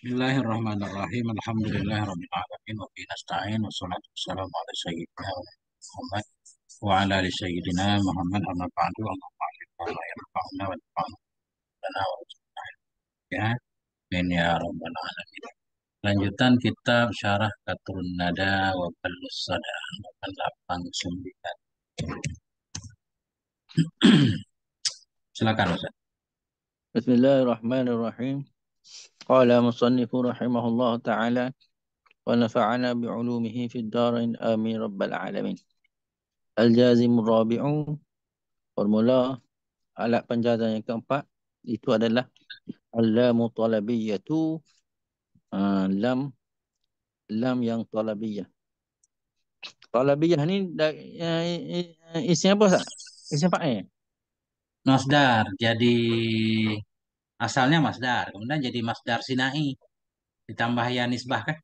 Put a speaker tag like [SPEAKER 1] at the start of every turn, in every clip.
[SPEAKER 1] Bismillahirrahmanirrahim. Alhamdulillahirabbil alamin wa bihi nasta'in wassalatu wassalamu ala sayyidina Muhammad wa ala ali sayyidina Muhammad amma ba'du Allahumma ala yarfa'na wa yarfa'na lana wa ya min ya rabbal alamin. Lanjutan kitab Syarah Katrun Nada wa Balus Sada 889. Silakan Ustaz.
[SPEAKER 2] Bismillahirrahmanirrahim. قال مصنف رحمه الله تعالى ونفعنا بعلومه في الدار آمين رب العالمين الجازم الرابع فرمولا على penjazan yang keempat itu adalah اللام طلبية لم لم ين طلبية طلبية ini isinya
[SPEAKER 3] apa? isinya apa? Nasdar jadi asalnya masdar kemudian jadi masdar sinai ditambah ya nisbah kah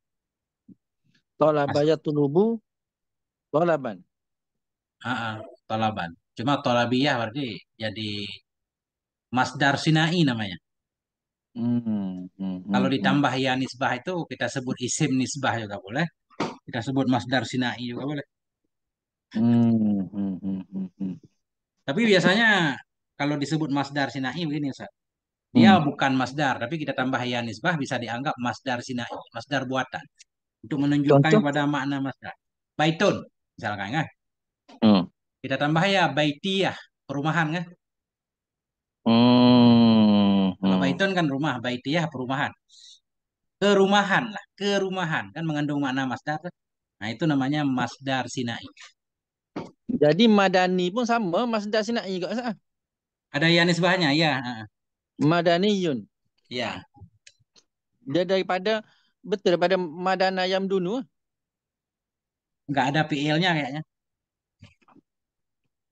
[SPEAKER 2] tolabaya tolaban
[SPEAKER 3] ah uh, uh, tolaban cuma tolabiyah berarti jadi masdar sinai namanya hmm, hmm, hmm kalau hmm. ditambah ya nisbah itu kita sebut isim nisbah juga boleh kita sebut masdar sinai juga boleh
[SPEAKER 4] hmm, hmm, hmm, hmm, hmm.
[SPEAKER 3] tapi biasanya kalau disebut masdar sinai begini Ustaz dia hmm. bukan masdar, tapi kita tambah ya nisbah bisa dianggap masdar sinai, masdar buatan. Untuk menunjukkan Contoh? kepada makna masdar. Baitun, misalkan kan. Hmm. Kita tambah ya baitiyah, perumahan kan.
[SPEAKER 4] Hmm. Kalau hmm. baitun
[SPEAKER 3] kan rumah, baitiyah perumahan. Kerumahan lah, kerumahan kan mengandung makna masdar. Kan? Nah itu namanya masdar sinai.
[SPEAKER 2] Jadi madani pun sama masdar sinai juga.
[SPEAKER 3] Ada ya nisbahnya, ya madaniyun.
[SPEAKER 2] Ya. Dia daripada betul daripada madana yam dunu.
[SPEAKER 3] Enggak ada PL-nya kayaknya.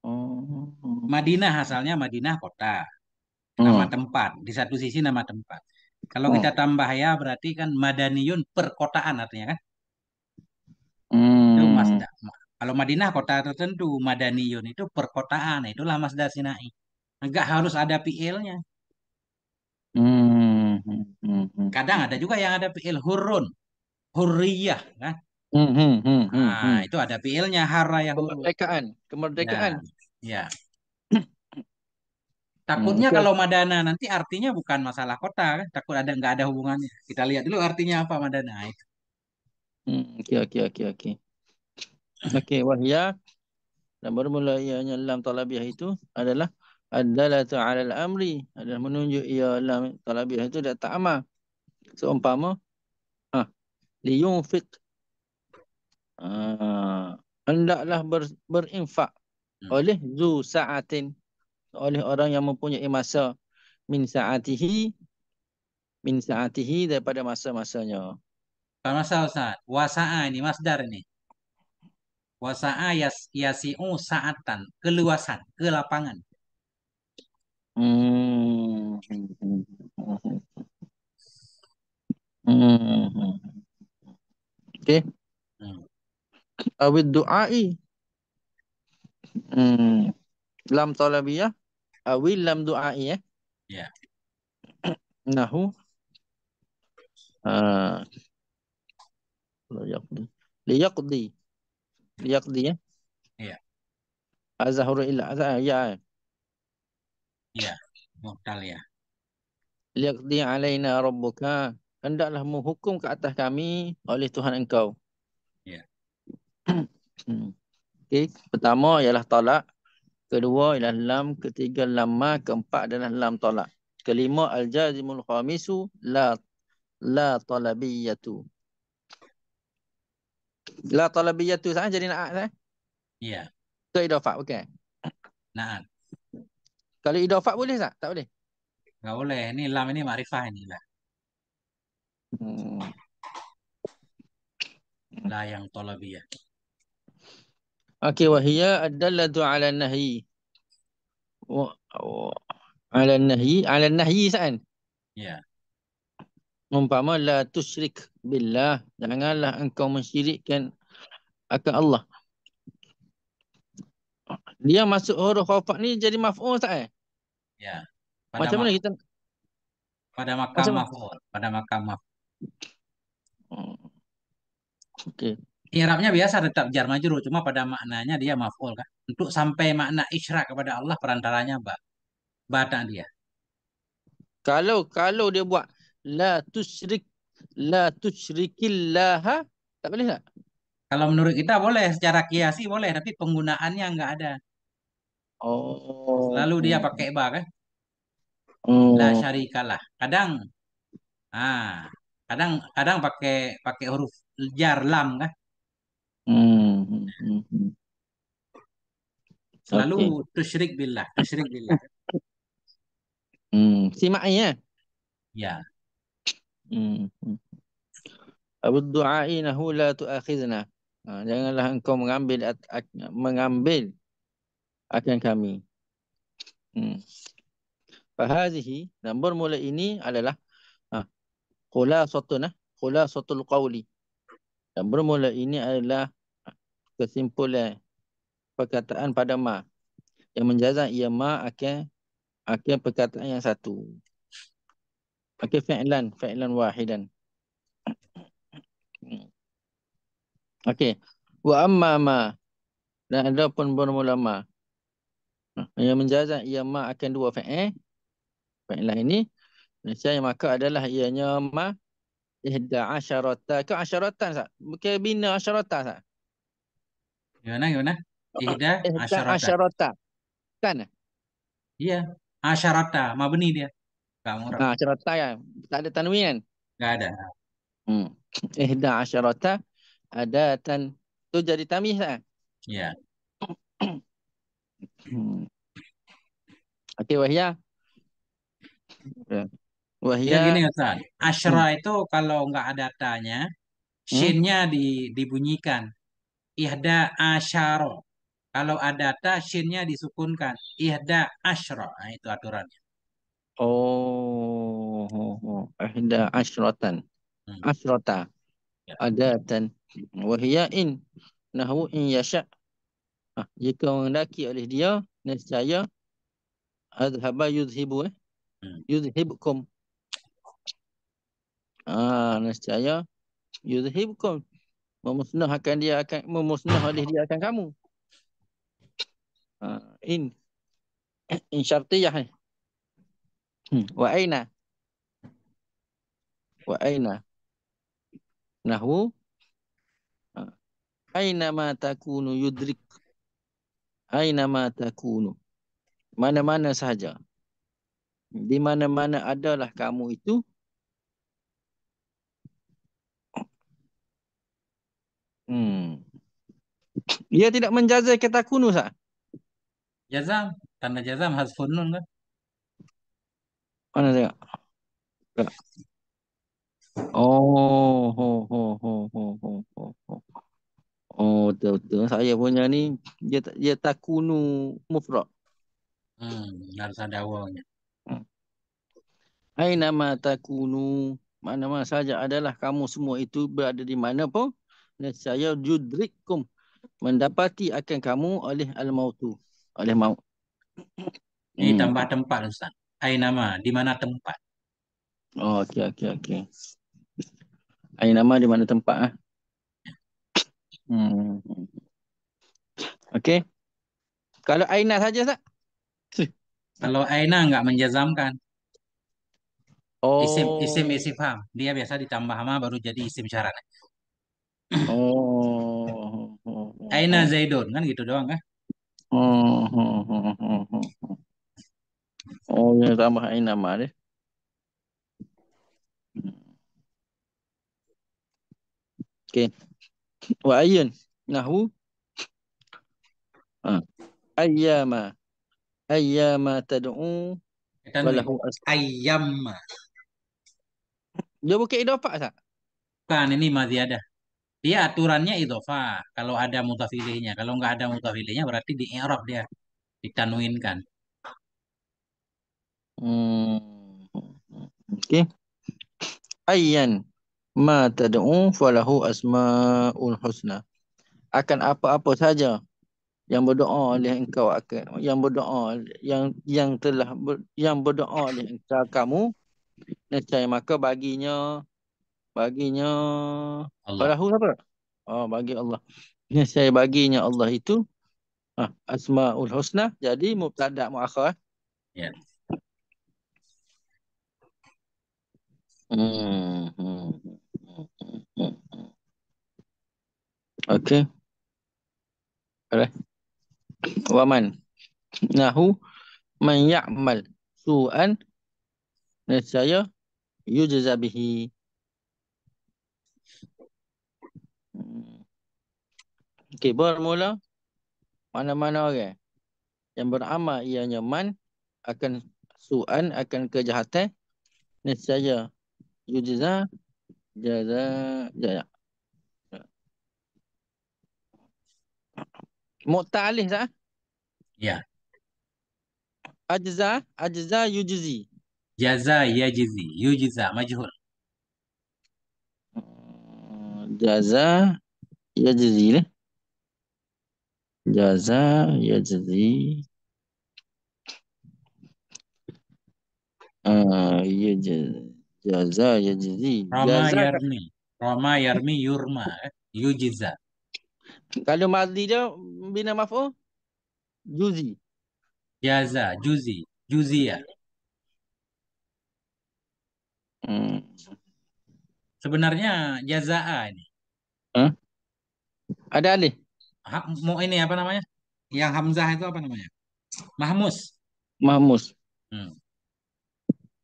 [SPEAKER 3] Oh. Madinah asalnya Madinah kota. Oh. Nama oh. tempat. Di satu sisi nama tempat. Kalau oh. kita tambah ya berarti kan madaniyun perkotaan artinya kan? Hmm. Kalau Madinah kota tertentu, madaniyun itu perkotaan, itulah masdar sinai. Enggak harus ada PL-nya.
[SPEAKER 4] Hmm, hmm,
[SPEAKER 3] hmm, Kadang ada juga yang ada fiil hurun, hurriyah kan. nah, itu ada fiilnya hara yang kemerdekaan, kemerdekaan. Ya. ya. Takutnya hmm, kalau Madana nanti artinya bukan masalah kota kan, takut ada nggak ada hubungannya. Kita lihat dulu artinya apa Madana nah, itu.
[SPEAKER 2] oke oke oke oke. Oke,
[SPEAKER 3] wahya dan bermula ianya
[SPEAKER 2] dalam talabiah itu adalah adalatu alal amri adalah menunjuk ia dalam lah talabiyah itu dah tak amal seumpama ha liyunfiq ha, hendaklah ber, berinfak hmm. oleh zu sa'atin oleh orang yang mempunyai masa min sa'atihi min sa'atihi daripada masa-masanya
[SPEAKER 3] kalau masa ustaz wasa'a ini masdar ini wasa'a yas yasi'u sa'atan keluasan kelapangan Mmm, mhm,
[SPEAKER 2] mhm. Mhm. Oke. Mmm. Awid du'ai. Mmm, lam talabiyah, awil lam du'ai ya? Ya. Nahu. Ah. Liyaqdi. Liyaqdi. Liyaqdi ya? Iya. Az-zuhur ila ya. ya.
[SPEAKER 1] Ya, modal ya.
[SPEAKER 2] Liqdi alaina rabbuka. Hendaklah menghukum ke atas kami oleh Tuhan engkau. Ya. Okey, pertama ialah talak, kedua ialah lam, ketiga lama, keempat adalah lam talak. Kelima al-jazimul khamisu la la talabiyatu. La talabiyatu sah jadi naat eh? Ya. Itu idafah bukan?
[SPEAKER 3] Naat. Kalau idafat boleh tak? Tak boleh. Tak boleh. Ni lam ini marifah ni lah. Hmm.
[SPEAKER 2] La yang talabiyah. Okey wahia adallatu ala nahyi. Wa ala nahyi, ala nahyi san. Ya. Yeah. Umpama la tusyrik billah. Janganlah engkau mensyirikkan akan Allah. Dia masuk huruf khafat ni jadi maf'ul tak eh?
[SPEAKER 3] Ya. Pada Macam mana kita pada makam maf'ul, pada makam maf'ul. Hmm. Okey. Irabnya biasa tetap jar majrur cuma pada maknanya dia maf'ul kan. Untuk sampai makna isyrak kepada Allah perantaranya ba. batang dia. Kalau kalau dia buat la tusyrik la tusyrikillaha tak boleh tak? Kalau menurut kita boleh secara kiasi boleh tapi penggunaannya enggak ada. Oh. Selalu dia pakai ba kan? Eh. Oh. La syarikalah. Kadang ah, kadang kadang pakai pakai huruf jar lam kan?
[SPEAKER 2] Hmm.
[SPEAKER 3] Selalu okay. tusyrik billah, tusyrik billah.
[SPEAKER 2] Hmm, simaknya. Eh. Ya. Hmm. Abu du'ainahu la tu'akhidna. Janganlah engkau mengambil mengambil akan kami. Hmm. Fahazihi dan bermula ini adalah ha, kula sotun lah. Ha, kula sotul qawli. Dan bermula ini adalah kesimpulan perkataan pada ma. Yang menjazak ia ma akan akan perkataan yang satu. Akan fi'lan, fi'lan wahidan. Okey. Wa amma ma dan ada pun bermula ma. Ah, yang menjazat ia ma akan dua fa'il. Fa'ilah ini. Malaysia yang maka adalah ianya ma ihda asyarata. Ke asyaratan sah? Bukan bina asyarata sah?
[SPEAKER 3] Gimana, gimana? Oh, ihda, ihda asyarata. asyarata. Kan? Iya. Asyarata. benih dia. Kamu murah. Nah, asyarata kan?
[SPEAKER 2] Tak ada tanwin kan?
[SPEAKER 3] ada. Hmm. Ihda asyarata
[SPEAKER 2] tan. Tu jadi tamih
[SPEAKER 3] Iya.
[SPEAKER 2] Hmm. Oke, Wahya. Ya. Wahya. Ya gini Ustaz. Asyra hmm.
[SPEAKER 3] itu kalau nggak ada tanya, hmm? shinnya di, dibunyikan. Ihda asyara. Kalau ada ta, shinnya disukunkan. Ihda asyra. Nah, itu aturannya. Oh,
[SPEAKER 2] oh, oh. ihda asyratan. Hmm. Asyrata. Ya. Adatan. Wahya in. nahwu in yasha. jika orang laki oleh dia nescaya azhaba yuzhibu eh hmm. yuzhibukum ah nescaya yuzhibukum memusnahkan dia akan memusnah oleh dia akan kamu ah in in syartiyah eh hmm, wa aina wa aina nahwu ah, aina ma takunu yudrik Ainama takunu. Mana-mana sahaja. Di mana-mana adalah kamu itu. Hmm. ia tidak menjazai ketakunu sah.
[SPEAKER 3] Jazam. karena jazam hasfun nun kan?
[SPEAKER 2] Mana tengok? Oh, Saya punya ni dia dia takunu
[SPEAKER 3] mufrad. Hmm, dar sadawanya.
[SPEAKER 2] Hmm. Aina takunu mana mana saja adalah kamu semua itu berada di mana pun Saya judrikum mendapati akan kamu oleh al mautu oleh
[SPEAKER 3] maut. Ini hmm. tambah tempat Ustaz. Aina ma di mana tempat?
[SPEAKER 2] Oh, okey okey okey. Aina ma di mana tempat ah?
[SPEAKER 3] Hmm. Okey. Kalau Aina saja tak? Kalau Aina enggak menjazamkan. Oh. Isim isim isifam Dia biasa ditambah sama baru jadi isim syarat. Oh. Aina oh. Zaidun kan gitu doang kan? Oh.
[SPEAKER 2] Oh, yang tambah Aina Mari. deh. Okey. Wa ayun nahwu Ha. ayyama ayyama tad'u walahu ayyama
[SPEAKER 3] dia bukan idhofah tak kan ini masih ada. dia aturannya idhofah kalau ada mutafilihnya kalau enggak ada mutafilihnya berarti di i'rab dia ditanwinkan
[SPEAKER 2] hmm. okey. okay. ayyan ma tad'u falahu asmaul husna akan apa-apa saja yang berdoa oleh engkau akan yang berdoa yang yang telah ber, yang berdoa oleh engkau kamu nescaya maka baginya baginya Allah. apa? Oh bagi Allah. Nescaya baginya Allah itu ah, Asmaul Husna jadi mubtada muakhir. Eh? Ya. Yeah. Hmm. hmm, hmm, hmm okay. Alright waman nahu man ya'mal su'an nescaya yujza bihi hmm. okay, bermula mana-mana orang yang beramal ianya man akan su'an akan kejahatan nescaya yujza jaza jaya Mu'ta'alih sah? Ya. Ajza, ajza yujzi.
[SPEAKER 3] Jaza yajzi, yujza majhul. Jaza yajzi le.
[SPEAKER 2] Jaza yajzi. Ah, yajzi. Jaza yajzi. Roma yarmi.
[SPEAKER 3] Roma yarmi yurma. Yujiza. Kalau madhi dia bina maf'ul juzi. Jaza, ya, juzi, juzia. Ya. Hmm. Sebenarnya jazaa ya ini. Huh? Ada Ali. Ha, mau ini apa namanya? Yang Hamzah itu apa namanya? Mahmus. Mahmus. Hmm.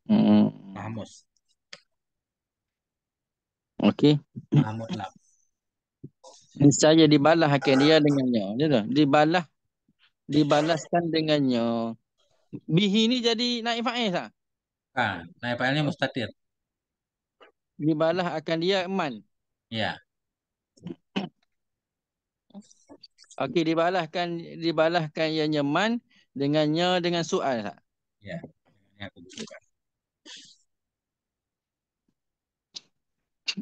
[SPEAKER 3] Hmm. Mahmus. Okey. Mahmud lah.
[SPEAKER 2] niscaya dibalas akan dia dengannya ya tu dibalas dibalaskan dengannya bihi ni jadi naif fa'il tak
[SPEAKER 3] ah ha, naif fa'il ni mustatir
[SPEAKER 2] dibalas akan dia eman. ya okey dibalaskan dibalaskan ianya man dengannya dengan soal tak
[SPEAKER 3] ya ini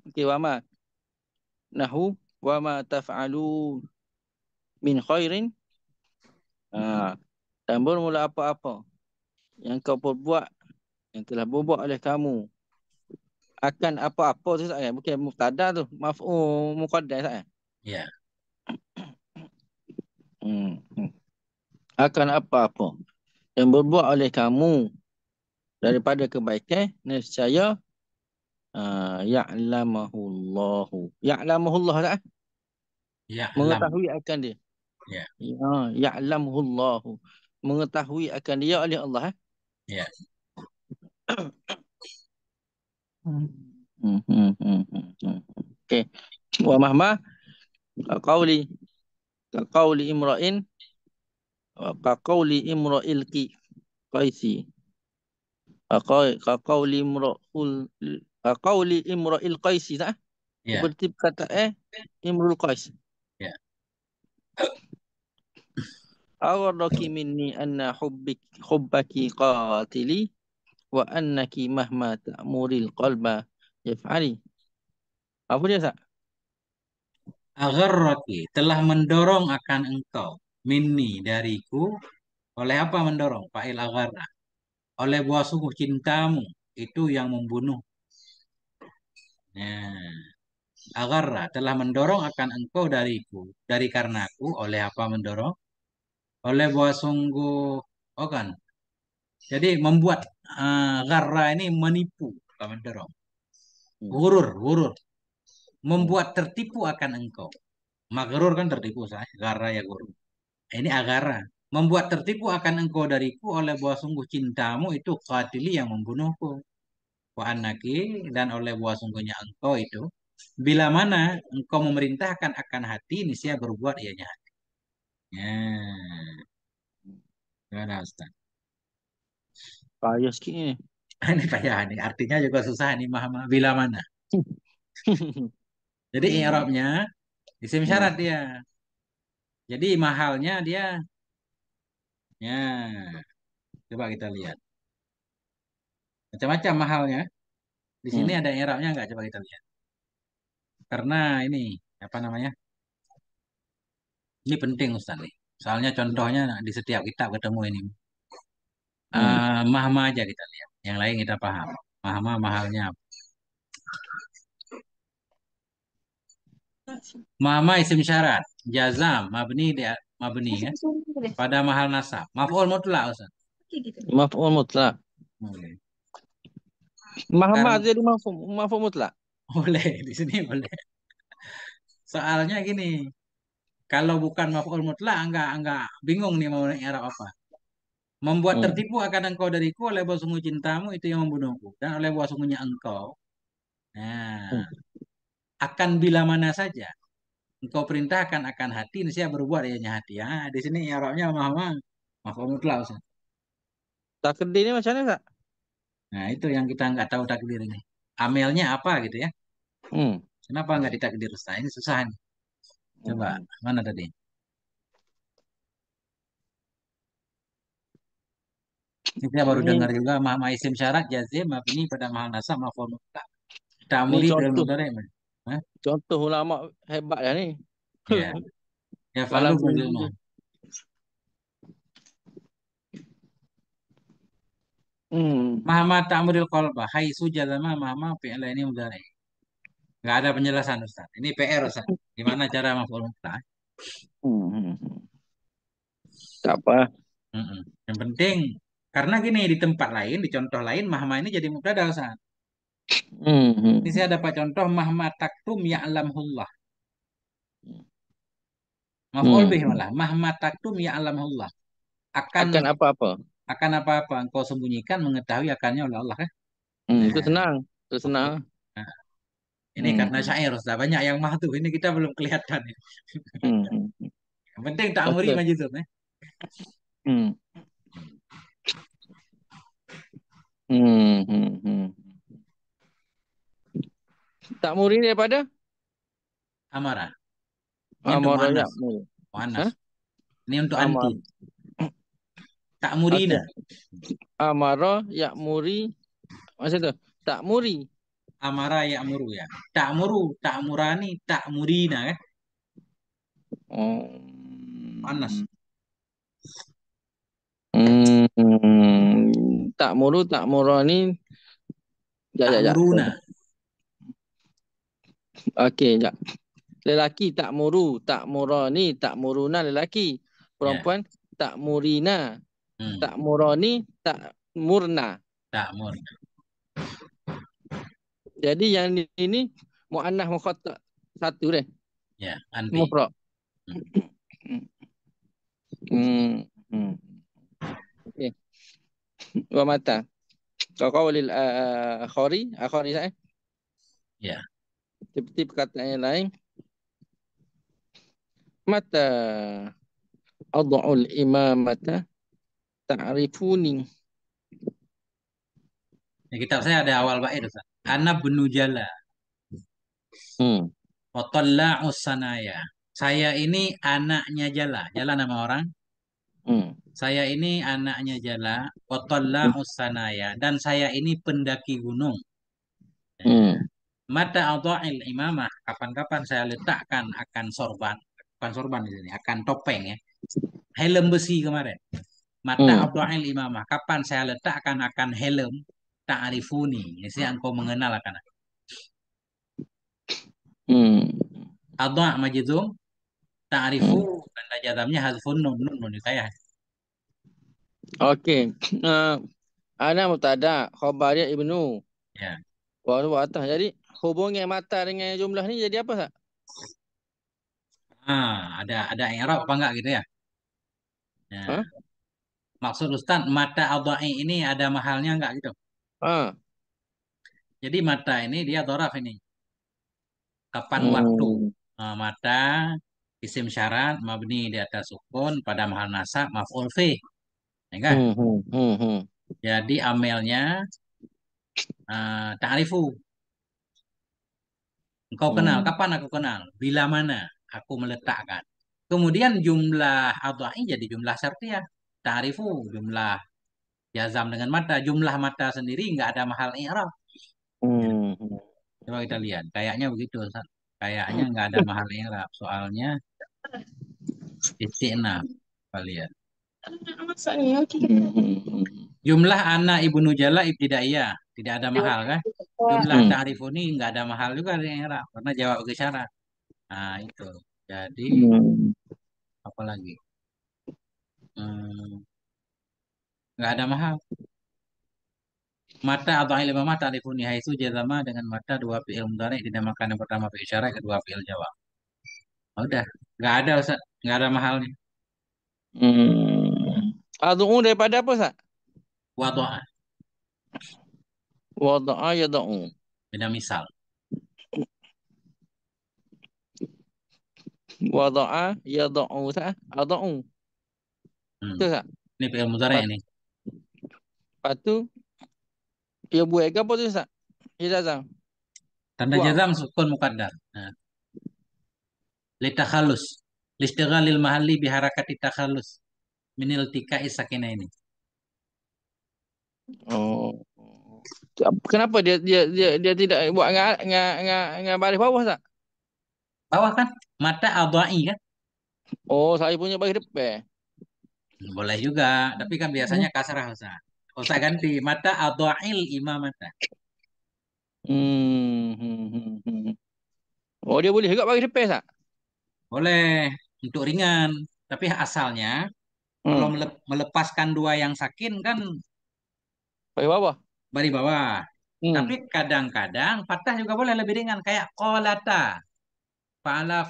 [SPEAKER 3] okey wama
[SPEAKER 2] nahu wa ma taf'alu min khairin ha hmm. dan bermula apa-apa yang kau perbuat yang telah berbuat oleh kamu akan apa-apa tu sahaja. Eh? Bukan muftada tu. Maf'u muqaddai sahaja. Eh? Ya. Yeah. Hmm, hmm. Akan apa-apa yang berbuat oleh kamu daripada kebaikan, nescaya Uh, ya'lamahullahu. Ya'lamahullah tak?
[SPEAKER 1] Ya Mengetahui akan dia. Ya.
[SPEAKER 2] ya ya'lamahullahu. Mengetahui akan dia oleh Allah. Eh? Ya. hmm, hmm, hmm, hmm, hmm. Okey. Wa mahma qauli qauli imra'in ka qauli imra'il qaisi ka imra'ul Eh, qauli imra'il qaisi nah yeah. seperti kata eh imrul qais ya yeah. awarraki minni anna hubbik hubbaki qatili wa annaki mahma
[SPEAKER 3] ta'muril qalba yaf'ali apa dia Sa? Agharraki telah mendorong akan engkau minni dariku oleh apa mendorong? Fa'il agharra. Oleh buah sungguh cintamu itu yang membunuh Nah, ya. agarra telah mendorong akan engkau dariku, dari karenaku oleh apa mendorong? Oleh buah sungguh, oh kan? Jadi membuat uh, eh, garra ini menipu, bukan mendorong. Hmm. Gurur, gurur. Membuat hmm. tertipu akan engkau. Magerur kan tertipu, saya garra ya gurur. Ini agara. Membuat tertipu akan engkau dariku oleh buah sungguh cintamu itu khatili yang membunuhku anaki dan oleh buah sungguhnya engkau itu bila mana engkau memerintahkan akan hati saya berbuat ianya hati. Ya. Gimana Ustaz? Payah sikit ni. ini payah ni. Artinya juga susah ni mahamah. Bila mana. Jadi i'rabnya isim iya. syarat dia. Jadi mahalnya dia. Ya. Coba kita lihat macam-macam mahalnya. Di sini Hmm. ada erapnya nggak coba kita lihat. Karena ini apa namanya? Ini penting Ustaz nih. Soalnya contohnya di setiap kitab ketemu ini. Hmm. Uh, mahma aja kita lihat. Yang lain kita paham. Mahma mahalnya apa? Mahma isim syarat. Jazam mabni di mabni ya. Pada mahal nasab. Maf'ul mutlak Ustaz. Maf'ul mutlak. Okay.
[SPEAKER 2] Mahma jadi
[SPEAKER 3] mahfum, mafhum mutlak. Boleh, di sini boleh. Soalnya gini, kalau bukan maf'ul mutlak enggak enggak bingung nih mau Arab apa. Membuat hmm. tertipu akan engkau dariku oleh buah sungguh cintamu itu yang membunuhku dan oleh buah sungguhnya engkau. Nah, hmm. akan bila mana saja engkau perintahkan akan hati ini siap berbuat ya hati ya. Di sini Arabnya mahma maf'ul mutlak Ustaz. ini macam mana, Nah, itu yang kita nggak tahu takdir ini. Amelnya apa gitu ya? Hmm. Kenapa nggak ditakdir? Nah, ini susah nih. Coba hmm. mana tadi? Kita baru dengar juga ma, ma isim syarat jazim mabni pada mahal nasab maf'ul tak Tamli dan mudarim. Contoh ulama hebat ya nih. Iya. Ya. Ya, falu Hmm. Mahma ta'muril qalba haitsu jazama mahma fi'la ini mudhari. Gak ada penjelasan Ustaz. Ini PR Ustaz. Gimana cara maf'ul mutla'? Hmm. Apa? Mm Yang penting karena gini di tempat lain, di contoh lain mahma ini jadi mubtada Ustaz. Hmm. Ini saya dapat contoh mahma taktum ya'lamullah. Maf'ul hmm. bih malah mahma taktum ya'lamullah. Akan akan apa-apa? akan apa-apa engkau sembunyikan mengetahui akannya oleh Allah kan? Hmm, nah. itu senang, itu senang. Nah, ini hmm. karena syair, sudah banyak yang mahtu. Ini kita belum kelihatan. Ya. Hmm. yang penting tak amuri majizum. Ya. Hmm.
[SPEAKER 2] hmm. Hmm, hmm, Tak muri daripada? Amara. Ini Amara untuk Mu'anas.
[SPEAKER 3] Mu'anas. Ini untuk Amara. anti. Tak muri Okay. Amara muri, Masih tuh. muri, Amara ya. muru ya. tak murani, tak ya. Oh. Panas.
[SPEAKER 2] Hmm. tak murani Ya, ya, ya. Ta'muruna. Okey, jap. Lelaki tak muru, tak murani, tak muruna lelaki. Ya. Perempuan yeah. tak murina, Hmm. Tak muroni, tak murna.
[SPEAKER 3] Tak murna.
[SPEAKER 2] Jadi yang ini muannah mukhatta satu deh. Ya, anbi. Mufra.
[SPEAKER 1] Hmm. hmm.
[SPEAKER 2] hmm. Okey. Wa mata. Kau qaulil akhari, eh, eh, akhari eh, saya. Ya. Seperti perkataan yang lain. Mata ad'ul imamata ta'rifuni.
[SPEAKER 3] Ya, kitab saya ada awal bait Ustaz. Ana bnu jala. Hmm. Watalla'u sanaya. Saya ini anaknya jala. Jala nama orang. Hmm. Saya ini anaknya jala. Watalla'u sanaya. Dan saya ini pendaki gunung. Hmm. Mata auto'il imamah. Kapan-kapan saya letakkan akan sorban. Bukan sorban di sini. Akan topeng ya. Helm besi kemarin. Mata hmm. lima imamah. Kapan saya letakkan akan helm ta'arifuni. Jadi hmm. engkau mengenal akan aku. Hmm. Adha' majidum ta'arifu dan hmm. jadamnya hadfun nun nun nun saya.
[SPEAKER 2] Okey. Uh, ana mutada khabariya ibnu. Ya. Wa atas. Jadi hubungi mata dengan jumlah ni jadi apa tak?
[SPEAKER 3] Ha, ah, ada ada i'rab apa enggak gitu ya? Ya. Maksud Ustaz, mata adha'i ini ada mahalnya enggak gitu? Uh. Jadi mata ini dia toraf ini. Kapan hmm. waktu? uh, mata isim syarat mabni di atas sukun pada mahal nasab maf'ul fi. Ya kan? Hmm, hmm, hmm, hmm. Jadi amelnya uh, ta'rifu. Engkau kenal, hmm. kapan aku kenal? Bila mana aku meletakkan. Kemudian jumlah adha'i jadi jumlah syartiyah. Ta'rifu jumlah. Jazam dengan mata. Jumlah mata sendiri nggak ada mahal i'rab. Hmm. Coba kita lihat. Kayaknya begitu. Kayaknya nggak ada mahal i'rab. Soalnya istina Kita lihat.
[SPEAKER 4] Hmm.
[SPEAKER 3] Jumlah anak ibnu jala ibtidaiyah tidak ada mahal kan? Jumlah hmm. tarifu ini nggak ada mahal juga i'rab karena jawab ke syarat. Nah, itu. Jadi hmm. apa lagi? Hmm, nggak ada mahal. Mata atau ilmu mata alifun nihai suja sama dengan mata dua fi'il mudhari dinamakan yang pertama fi'il syarat kedua fi'il jawab. Oh, udah, nggak ada Ustaz, nggak ada mahalnya.
[SPEAKER 1] Hmm.
[SPEAKER 3] Adu'u um, daripada apa Ustaz? Wadu'a. Wadu'a yada'u.
[SPEAKER 2] Um? Beda misal. Wadu'a yada'u um, Ustaz, ada'u. Hmm. Betul tak?
[SPEAKER 3] Ini PL Muzare ini.
[SPEAKER 2] Lepas tu, dia buat ke apa tu Ustaz? Jazam.
[SPEAKER 3] Tanda Buang. jazam sukun mukaddar. Nah. Litakhalus. Listighalil biharaka biharakati takhalus. Minil tika isakina ini.
[SPEAKER 2] Oh. Kenapa dia dia dia, dia tidak buat dengan dengan dengan, dengan baris bawah tak? Bawah kan?
[SPEAKER 3] Mata adai kan? Oh, saya punya baris depan. Boleh juga, tapi kan biasanya hmm. kasrah Ustaz. Ustaz ganti mata adha'il imamata. Hmm. hmm, hmm oh dia boleh juga bagi tepes tak? Boleh, untuk ringan. Tapi asalnya hmm. kalau melepaskan dua yang sakin kan bagi bawah. Bagi bawah. Hmm. Tapi kadang-kadang patah juga boleh lebih ringan kayak kolata. Fa'ala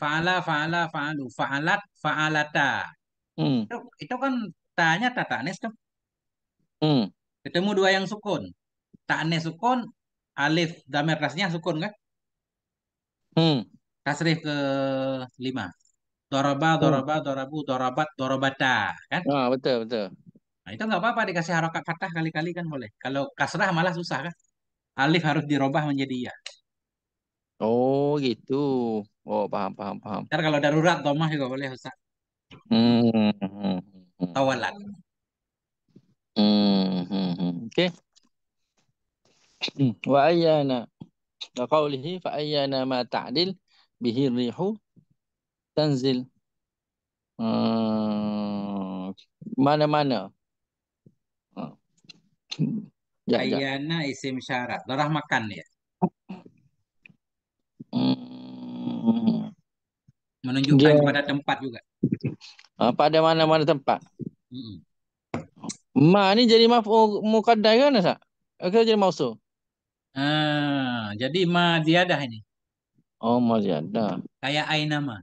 [SPEAKER 3] fa'ala fa'ala fa'alu fa'alat fa'alata. Hmm. Itu, itu kan tanya tatanes tuh. Hmm. Ketemu dua yang sukun. Taknes sukun, alif damir rasnya sukun kan? Hmm. ke lima. Doroba, hmm. doroba, hmm. dorabu, dorobat, dorobata kan? oh, betul, betul. Nah, itu nggak apa-apa dikasih harokat kata kali-kali kan boleh. Kalau kasrah malah susah kan? Alif harus dirubah menjadi ya. Oh gitu. Oh paham paham paham. Ntar kalau darurat domah juga boleh Ustaz.
[SPEAKER 2] Hmm. Tawalan. Hmm. hmm, hmm. hmm okay. Wa ayyana wa qawlihi fa ayyana ma ta'dil bihi rihu tanzil. Hmm.
[SPEAKER 3] Mana-mana. Hmm. Ya, ayyana ya. isim syarat. Darah makan ya.
[SPEAKER 2] Hmm. menunjukkan yeah. kepada tempat juga. Uh, pada mana-mana tempat. Mm. Ma ni jadi maf'ul muqaddar kan Ustaz? Atau okay, jadi mausul?
[SPEAKER 3] Ah, uh, jadi ma ziyadah ini.
[SPEAKER 2] Oh, ma ziyadah.
[SPEAKER 3] Kayak ai nama.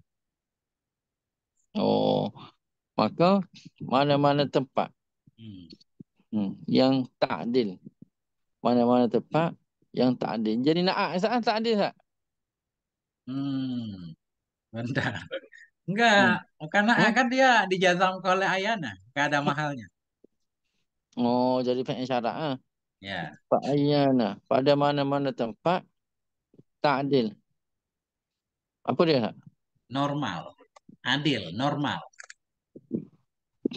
[SPEAKER 2] Oh. Maka
[SPEAKER 3] mana-mana tempat.
[SPEAKER 2] Hmm. Hmm, yang tak adil. Mana-mana tempat yang tak adil. Jadi nak Ustaz tak adil Ustaz?
[SPEAKER 3] Hmm. Bentar. Enggak, hmm. Oh, karena hmm? kan dia dijazam oleh Ayana, enggak ada mahalnya.
[SPEAKER 2] Oh, jadi pengen syarak ah. Ya. Pak Ayana, pada mana-mana tempat tak adil Apa dia?
[SPEAKER 3] Normal. Adil, normal.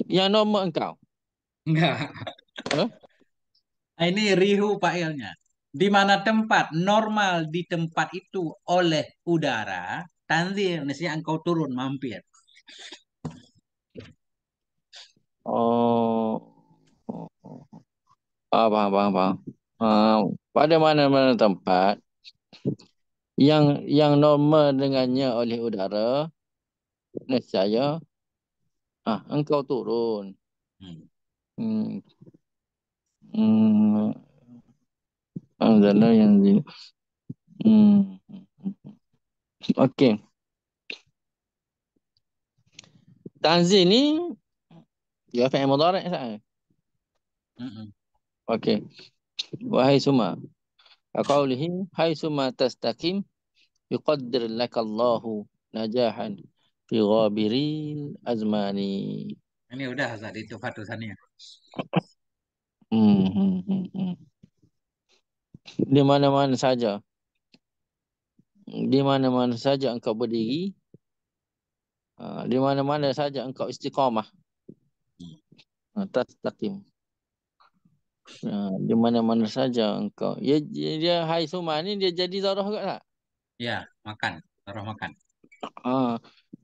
[SPEAKER 3] Yang normal engkau? Enggak. Huh? Ah, ini rihu fa'ilnya. Di mana tempat normal di tempat itu oleh udara, tanzir, mestinya engkau turun mampir.
[SPEAKER 2] Oh, apa apa apa. paham. pada mana-mana tempat yang yang normal dengannya oleh udara, nescaya, ah, engkau turun. Hmm.
[SPEAKER 4] Hmm. Hmm. Adalah
[SPEAKER 2] yang di. Hmm. Okey. Tanzil ni dia ya, fi'il mudhari' sah. -hmm. Okey. Wahai suma. Aqaulihi hai suma tastaqim yuqaddir lakallahu najahan fi ghabiril azmani. Ini sudah Hazrat itu fatu sania. Hmm,
[SPEAKER 4] hmm, hmm, -hmm.
[SPEAKER 2] Di mana-mana saja di mana-mana saja engkau berdiri ah, di mana-mana saja engkau istiqamah ah, atas takim ah, di mana-mana saja engkau ya dia, dia hai suma ni dia jadi zarah juga tak ya makan zarah makan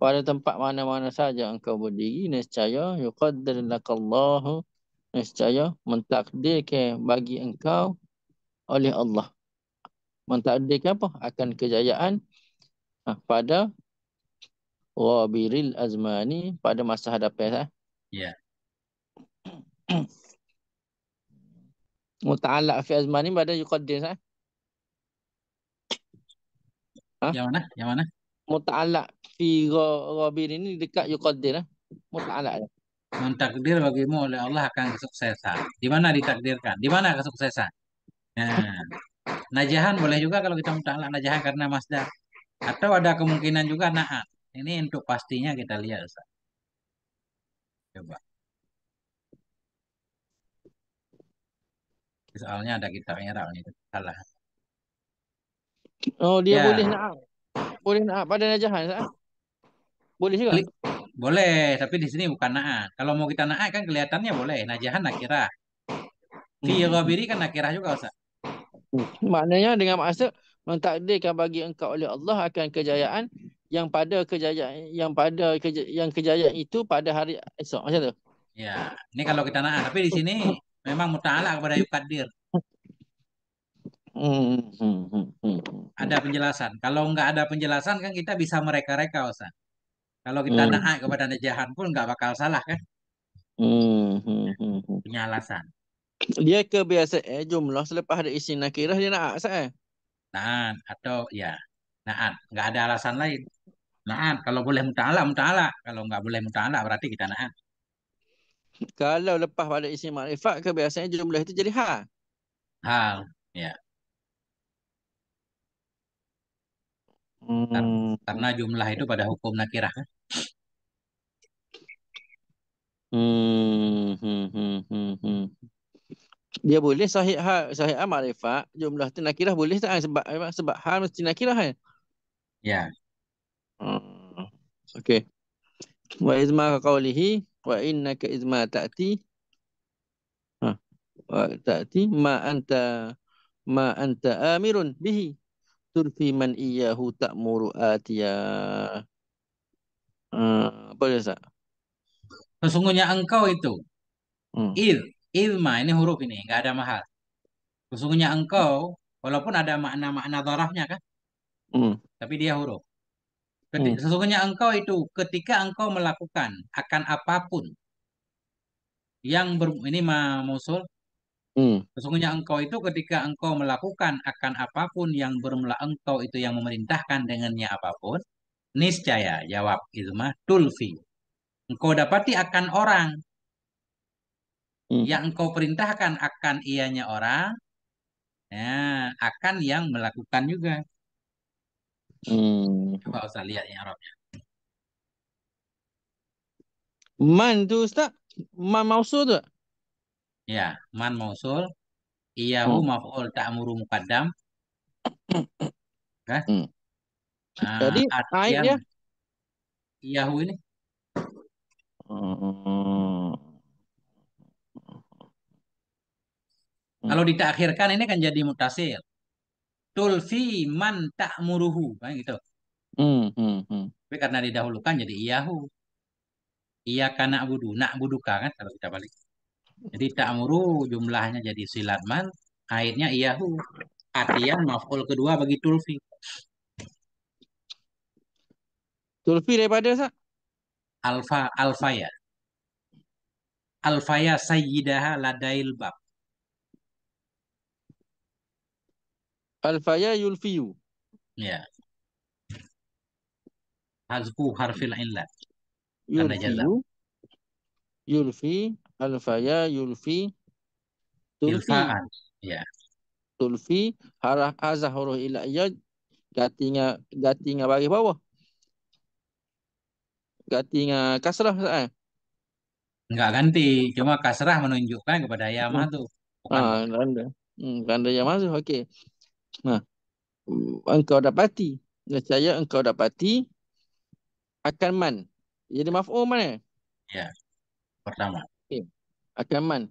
[SPEAKER 2] pada tempat mana-mana saja engkau berdiri nescaya yuqaddir lakallahu nescaya mentakdirkan bagi engkau oleh Allah mentakdirkan apa? Akan kejayaan ha, ah, pada Wabiril Azmani pada masa hadapan. Ya. Yeah. Muta'alak fi Azmani pada Yuqaddir. Ha? ha? Yang mana? Yang mana? Muta'alak fi Wabir ini dekat Yuqaddir. Ha? Ah. Muta'alak.
[SPEAKER 3] Mentakdir bagimu oleh Allah akan kesuksesan. Di mana ditakdirkan? Di mana kesuksesan? Nah. Najahan boleh juga kalau kita mutalak najahan karena masdar. Atau ada kemungkinan juga na'at. Ah, ini untuk pastinya kita lihat. Ustaz. Coba. Soalnya ada kita merah ini Salah. Oh dia ya. boleh
[SPEAKER 2] na'at. Boleh na'at pada najahan Ustaz.
[SPEAKER 3] Boleh juga? Klik. Boleh, tapi di sini bukan na'at. Ah. Kalau mau kita na'at kan kelihatannya boleh. Najahan nakirah. Fi hmm. ghabiri kan nakirah juga Ustaz.
[SPEAKER 2] Maknanya dengan maksud mentakdirkan bagi engkau oleh Allah akan kejayaan yang pada kejayaan yang pada keja, yang kejayaan itu pada hari esok macam tu.
[SPEAKER 3] Ya, ini kalau kita nak tapi di sini memang muta'ala kepada yukadir.
[SPEAKER 4] Hmm, hmm, hmm, hmm, hmm.
[SPEAKER 3] Ada penjelasan. Kalau nggak ada penjelasan kan kita bisa mereka-reka Ustaz. Kalau kita nak hmm. naik kepada najahan pun nggak bakal salah kan.
[SPEAKER 4] Hmm,
[SPEAKER 1] hmm, hmm. hmm.
[SPEAKER 2] Punya alasan. Dia kebiasaan eh, jumlah selepas ada isi nakirah dia naat
[SPEAKER 3] sah. Eh? Naat atau ya naat. Enggak ada alasan lain. Naat kalau boleh muta'ala muta'ala. Kalau enggak boleh muta'ala berarti kita naat. Kalau
[SPEAKER 2] lepas pada isi makrifat kebiasaan jumlah itu jadi hal. Hal, ya.
[SPEAKER 3] Hmm. Karena jumlah itu pada hukum nakirah. Kan?
[SPEAKER 2] Hmm, hmm, hmm, hmm, hmm dia boleh sahih hal sahih hal makrifat ya, jumlah tu nakirah boleh tak sebab eh, sebab hal mesti nakirah kan ya hmm. okey wa izma qawlihi wa innaka izma ta'ti ha wa ta'ti ma anta ma anta amirun bihi turfi man iyyahu ta'muru atiya
[SPEAKER 3] hmm. apa dia sa Sesungguhnya engkau itu hmm. il Ilma ini huruf ini, nggak ada mahal. Sesungguhnya engkau, walaupun ada makna-makna darahnya kan, mm. tapi dia huruf. Ketika, mm. Sesungguhnya engkau itu ketika engkau melakukan akan apapun yang ber, ini mausul. Mm. Sesungguhnya engkau itu ketika engkau melakukan akan apapun yang bermula engkau itu yang memerintahkan dengannya apapun, niscaya jawab ilma tulfi. Engkau dapati akan orang Hmm. Yang engkau perintahkan akan ianya orang, ya, akan yang melakukan juga.
[SPEAKER 2] Hmm.
[SPEAKER 3] Coba usah lihat ya Arabnya.
[SPEAKER 2] Man tuh Ustaz, man mausul tuh.
[SPEAKER 3] Ya, man mausul. hu hmm. maf'ul ta'muru muqaddam. Hah? Hmm. Nah, ayat ya. Yahu ini.
[SPEAKER 4] Hmm.
[SPEAKER 3] Hmm. Kalau ditakhirkan ini kan jadi mutasil. Tulfi man muruhu, Kan gitu.
[SPEAKER 4] Hmm, hmm, hmm.
[SPEAKER 3] Tapi karena didahulukan jadi iyahu. Iya karena budu. Nak buduka kan kalau kita balik. Jadi tak muruh jumlahnya jadi silat man. Akhirnya iyahu. Artian maf'ul kedua bagi tulfi. Tulfi daripada sa? Alfa ya. alfaya. ya sayyidaha ladail bab. Alfaya Yulfiu,
[SPEAKER 2] Ya. ya. Hazku harfil illat. Yulfiu, Yulfi. Alfaya yulfi. Tulfi. Ya. Tulfi. Ya. Harah azah huruf ilaiya. Gatinya, gatinya bagi bawah.
[SPEAKER 3] Gatinya kasrah. Eh. Enggak ganti. Cuma kasrah menunjukkan kepada ayamah hmm. tuh. Ah,
[SPEAKER 2] ganda. Hmm, ganda ayamah tuh. Okey. Nah, engkau dapati. Nescaya engkau dapati akan man. Jadi maf'ul mana? Ya. Pertama. Okay. Akan man.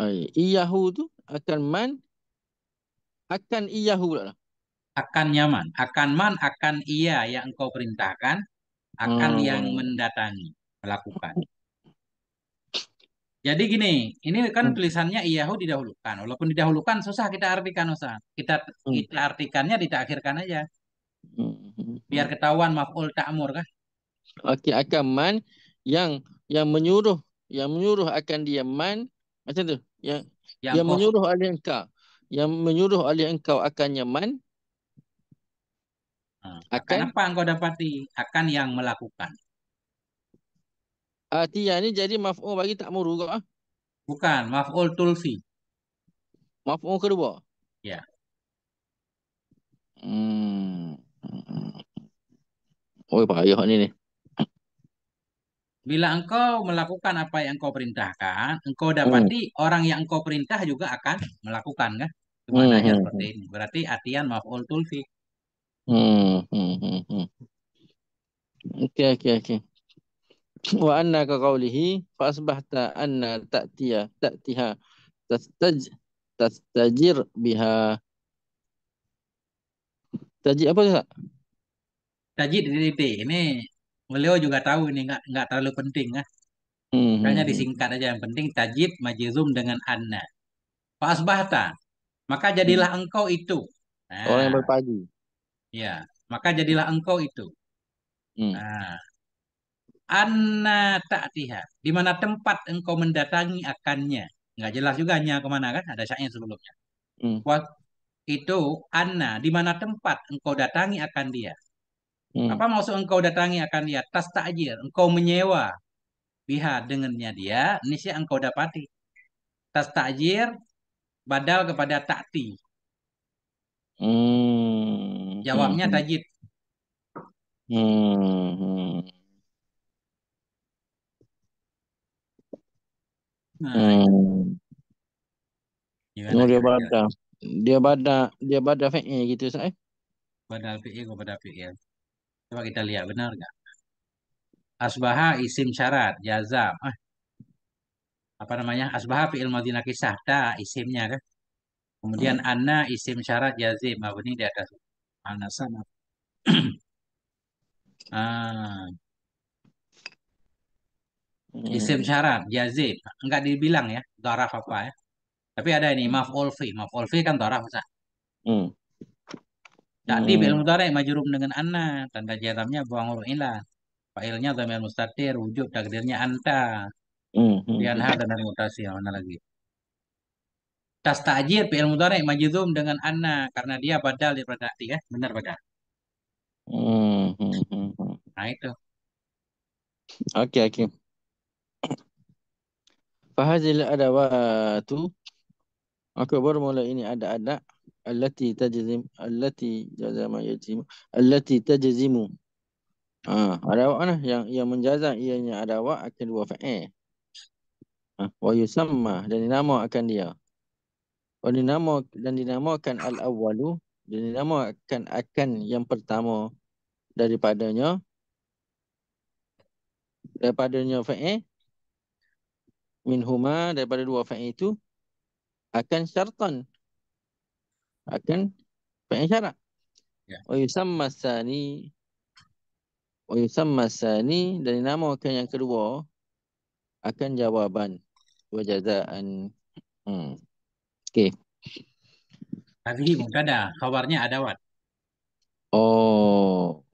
[SPEAKER 2] Ay, iyahu tu akan man
[SPEAKER 3] akan iyahu lah. Akan nyaman, akan man, akan iya yang engkau perintahkan,
[SPEAKER 2] akan hmm. yang
[SPEAKER 3] mendatangi, melakukan. Jadi gini, ini kan Hmm. tulisannya Iyahu didahulukan. Walaupun didahulukan susah kita artikan Ustaz. Kita Hmm. kita artikannya ditakhirkan aja Hmm. biar ketahuan maf'ul ta'mur kah?
[SPEAKER 2] okay, akan man yang yang menyuruh yang menyuruh akan dia man macam tu yang Yang yang menyuruh oleh engkau yang menyuruh oleh engkau akannya man
[SPEAKER 3] ah, akan akan apa engkau dapati akan yang melakukan.
[SPEAKER 2] Atiyah ni jadi maf'ul bagi tak muru ke?
[SPEAKER 3] Bukan, maf'ul tulfi. Maf'ul kedua? Ya. Hmm.
[SPEAKER 2] Oh, payah ni ni.
[SPEAKER 3] Bila engkau melakukan apa yang engkau perintahkan, engkau dapati hmm. orang yang engkau perintah juga akan melakukan kan? Maknanya hmm, hmm, hmm. seperti ini. Berarti atian maf'ul tulfi.
[SPEAKER 2] Hmm. hmm. hmm. hmm. Okey, oke okey.
[SPEAKER 3] wa anna ka qawlihi
[SPEAKER 2] fa asbahta anna ta'tiya ta'tiha tastaj tastajir
[SPEAKER 3] biha taji apa ya taji DDP ini beliau juga tahu ini nggak nggak terlalu penting ah
[SPEAKER 4] hmm. Makanya disingkat
[SPEAKER 3] aja yang penting tajid majizum dengan anna. Fasbahta. Maka jadilah hmm. engkau itu. Nah. Orang yang nah. berpagi. Ya, maka jadilah engkau itu. Hmm. Nah, anna ta'tiha di mana tempat engkau mendatangi akannya Enggak jelas juga nya kemana kan ada syaknya sebelumnya hmm. itu anna di mana tempat engkau datangi akan dia hmm. apa maksud engkau datangi akan dia tas takjir engkau menyewa pihak dengannya dia nisya engkau dapati tas takjir badal kepada takti
[SPEAKER 4] hmm.
[SPEAKER 1] jawabnya hmm. tajid hmm. hmm.
[SPEAKER 2] Nah, Hmm.
[SPEAKER 3] Gitu. Oh, gimana dia pada
[SPEAKER 2] Dia pada dia pada fi'il gitu saya eh?
[SPEAKER 3] Badal fi'il ke iya, badal fi'il. Iya. Coba kita lihat benar nggak? Asbaha isim syarat, jazam. Ah, apa namanya? Asbaha fi'il madhi nakisah, ta isimnya kan. Kemudian Hmm. anna isim syarat jazim. Mabni di atas. Anna sama. Ah, Isim hmm. syarat, jazib, Enggak dibilang ya, taraf apa ya. Tapi ada ini, hmm. maaf fi. maaf fi kan taraf besar. Hmm. Tadi hmm. bil mudhari majrum dengan anna, tanda jatamnya buang huruf ilah. Fa'ilnya dhamir mustatir, wujud takdirnya anta.
[SPEAKER 1] Hmm. hmm dan hada
[SPEAKER 3] dan mutasi mana lagi? Tas ta'jir fi'il mudhari majzum dengan anna karena dia badal di perhati ya, benar badal.
[SPEAKER 2] Hmm. Nah itu. Oke, okay, oke. Okay. Fahazil waktu Maka bermula ini ada ada Allati tajizim Allati jazama yajimu Allati tajizimu ha, Adawak mana? Lah yang, yang menjazam ianya ada wak akan dua fa'i ha, Wa yusamma Dan akan dia Wa dinamo, Dan akan al awalu Dan dinamakan akan yang pertama Daripadanya Daripadanya fa'i minhuma daripada dua fa'il itu akan syartan akan fa'il syarat yeah. wa yusamma sani wa yusamma sani nama dinamakan yang kedua akan jawaban wa jazaan hmm.
[SPEAKER 3] okey hadhihi ada khabarnya ada wat
[SPEAKER 2] oh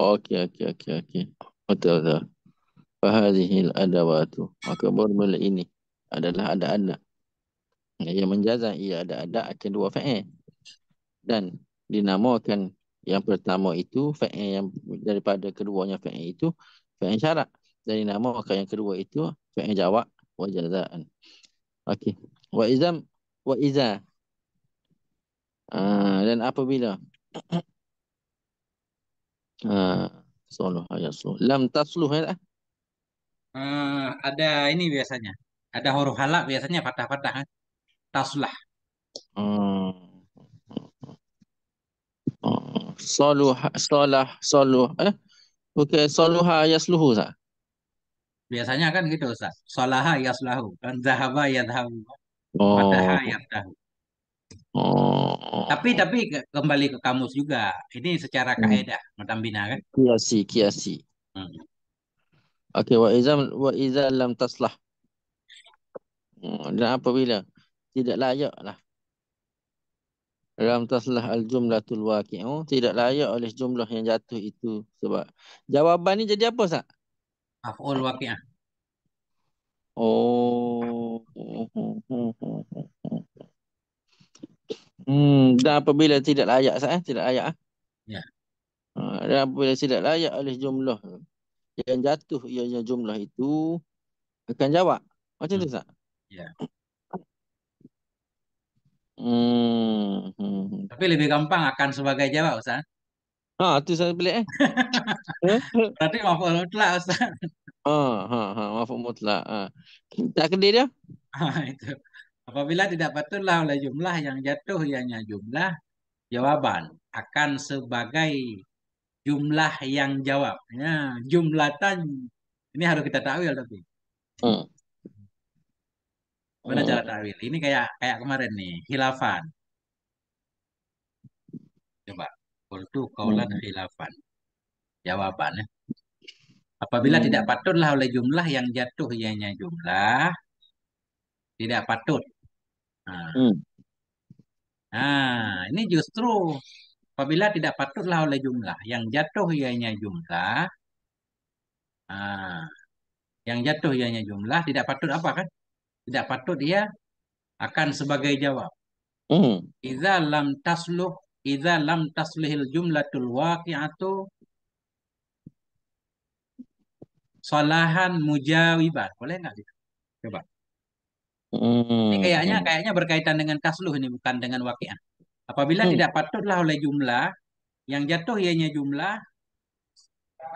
[SPEAKER 2] okey okey okey okey betul betul Fahazihil adawatu. Maka bermula ini adalah ada-ada. Yang menjazah ia ada-ada akan dua fa'il. Dan dinamakan yang pertama itu fa'il yang daripada keduanya fa'il itu fa'il syarat. Dan dinamakan yang kedua itu fa'il jawab wa jazaan. Okey. Wa izam wa izah ah, Uh, dan apabila ah uh, solo ayat solo lam tasluh ya eh?
[SPEAKER 3] uh, ada ini biasanya. Ada huruf halak biasanya patah-patah. Kan? Taslah.
[SPEAKER 2] Soluh, solah, soluh. Eh? Oke, okay. soluha yasluhu, Ustaz.
[SPEAKER 3] Biasanya kan gitu, Ustaz. Solaha yaslahu. Kan zahaba yadhabu. Oh. Fataha yadhabu. Oh. Tapi tapi kembali ke kamus juga. Ini secara hmm. kaedah, hmm. Madam kan?
[SPEAKER 2] Kiasi, kiasi. Hmm. Okey, wa izam wa iza lam taslah. Hmm, dan apabila tidak layak lah. Lam taslah al jumlah tul jumlatul Oh, tidak layak oleh jumlah yang jatuh itu sebab jawapan ni jadi apa sat?
[SPEAKER 3] Maf'ul waqi'ah. Oh.
[SPEAKER 2] Hmm, dan apabila tidak layak sat, eh? tidak layak ah. Ya. Ha, dan apabila tidak layak oleh jumlah yang jatuh ianya jumlah itu akan jawab. Macam hmm. tu tak?
[SPEAKER 3] Ya. Yeah. Hmm, hmm, hmm. Tapi lebih gampang akan sebagai jawab Ustaz. Ha tu saya pelik eh. Berarti maful mutlak Ustaz. Ha ha ha maful mutlak. Ha. Tak kedai dia? Ha itu. Apabila tidak patutlah oleh jumlah yang jatuh ianya jumlah jawaban akan sebagai jumlah yang jawab. Ya, jumlah tan ini harus kita tahuil tapi. Hmm. Mana hmm. cara tahuil Ini kayak kayak kemarin nih, khilafan. Coba. Kultu kaulan hmm. khilafan. Jawabannya. Apabila hmm. tidak patutlah oleh jumlah yang jatuh ianya jumlah tidak patut. Nah. Hmm. nah, ini justru Apabila tidak patutlah oleh jumlah, yang jatuh ianya jumlah, ah, yang jatuh ianya jumlah tidak patut apa kan? Tidak patut dia akan sebagai jawab. Mm. Iza lam tasluh, iza lam taslihil jumlatul waqi'atu salahan mujawiban. Boleh nggak? Coba.
[SPEAKER 4] Mm. Ini hmm. kayaknya
[SPEAKER 3] kayaknya berkaitan dengan tasluh ini bukan dengan waqi'ah. Apabila hmm. tidak patutlah oleh jumlah, yang jatuh ianya jumlah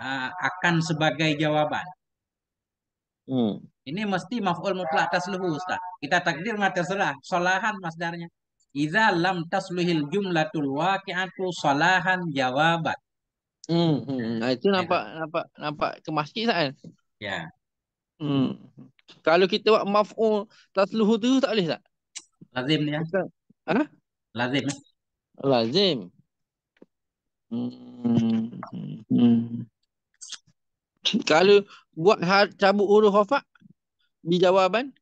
[SPEAKER 3] uh, akan sebagai jawaban. Hmm. Ini mesti maf'ul mutlak tasluhu Ustaz. Kita takdir ma terserah, salahan masdarnya. Idza lam tasluhil jumlatul waqi'atu salahan jawaban. Hmm,
[SPEAKER 2] hmm. Nah, itu nampak
[SPEAKER 3] ya. nampak nampak kemasuki Ustaz. Kan? Ya. Hmm.
[SPEAKER 2] Kalau kita buat maf'ul tasluhu tu tak boleh tak? Lazim ya. Ha? Lazim. Eh? Lazim. Hmm. Hmm. Kalau buat hal cabut huruf hafak
[SPEAKER 3] di jawapan?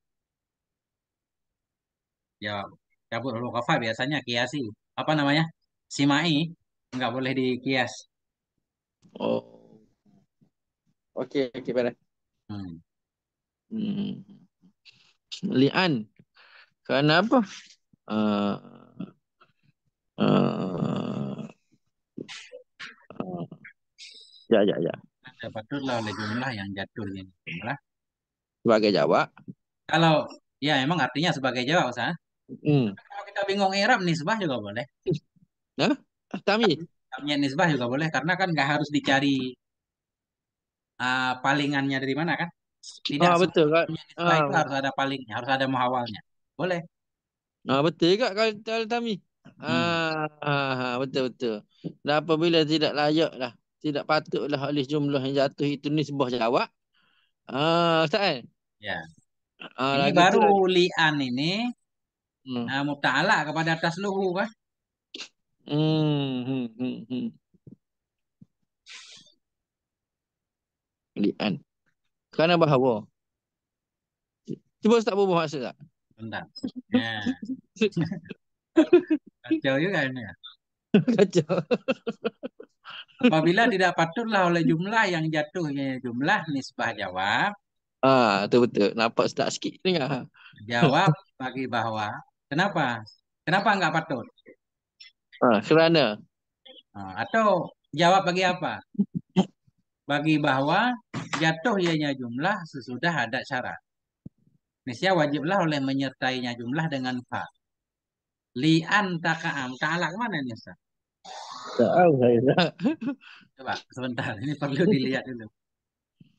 [SPEAKER 3] Ya, cabut huruf hafak biasanya kiasi. Apa namanya? Simai. Enggak boleh dikias. Oh.
[SPEAKER 2] Okey, okey, baiklah. Hmm. Hmm. Lian. Kenapa? Uh, uh, ya ya ya
[SPEAKER 3] dapatlah oleh jumlah yang jatuh ini jumlah
[SPEAKER 2] sebagai jawab
[SPEAKER 3] kalau ya emang artinya sebagai jawab sah hmm. kalau kita bingung iram nisbah juga boleh nah tami tamnya nisbah juga boleh karena kan nggak harus dicari uh, palingannya dari mana kan tidak ah, betul kan ah. harus ada palingnya harus ada muhawalnya boleh
[SPEAKER 2] ah betul juga kalau tami Ah, ah betul betul. Dan apabila tidak layak lah, tidak lah, oleh jumlah yang jatuh itu ni sebuah jawab.
[SPEAKER 3] Ah, ustaz kan? Ya. Ah, ini lagi baru li'an ini hmm. uh, ah, muta'ala kepada atas luhu kan?
[SPEAKER 2] Hmm, hmm, hmm, hmm. Li'an. Karena bahawa? Cuba tak berbual maksud tak? Bentar. Ya. Kacau juga ini. Ya. Kacau.
[SPEAKER 3] Apabila tidak patutlah oleh jumlah yang jatuhnya jumlah nisbah jawab.
[SPEAKER 2] Ah, tu betul. Nampak sedap sikit dengar. Ah.
[SPEAKER 3] Jawab bagi bahwa Kenapa? Kenapa enggak patut?
[SPEAKER 2] Ah, kerana.
[SPEAKER 3] Ah, atau jawab bagi apa? Bagi bahwa jatuhnya jumlah sesudah ada syarat. Nisya wajiblah oleh menyertainya jumlah dengan fa. Lian taka'am. Ta'ala kemana ini Ustaz?
[SPEAKER 1] Ta'ala saya.
[SPEAKER 3] Coba sebentar. Ini perlu dilihat dulu.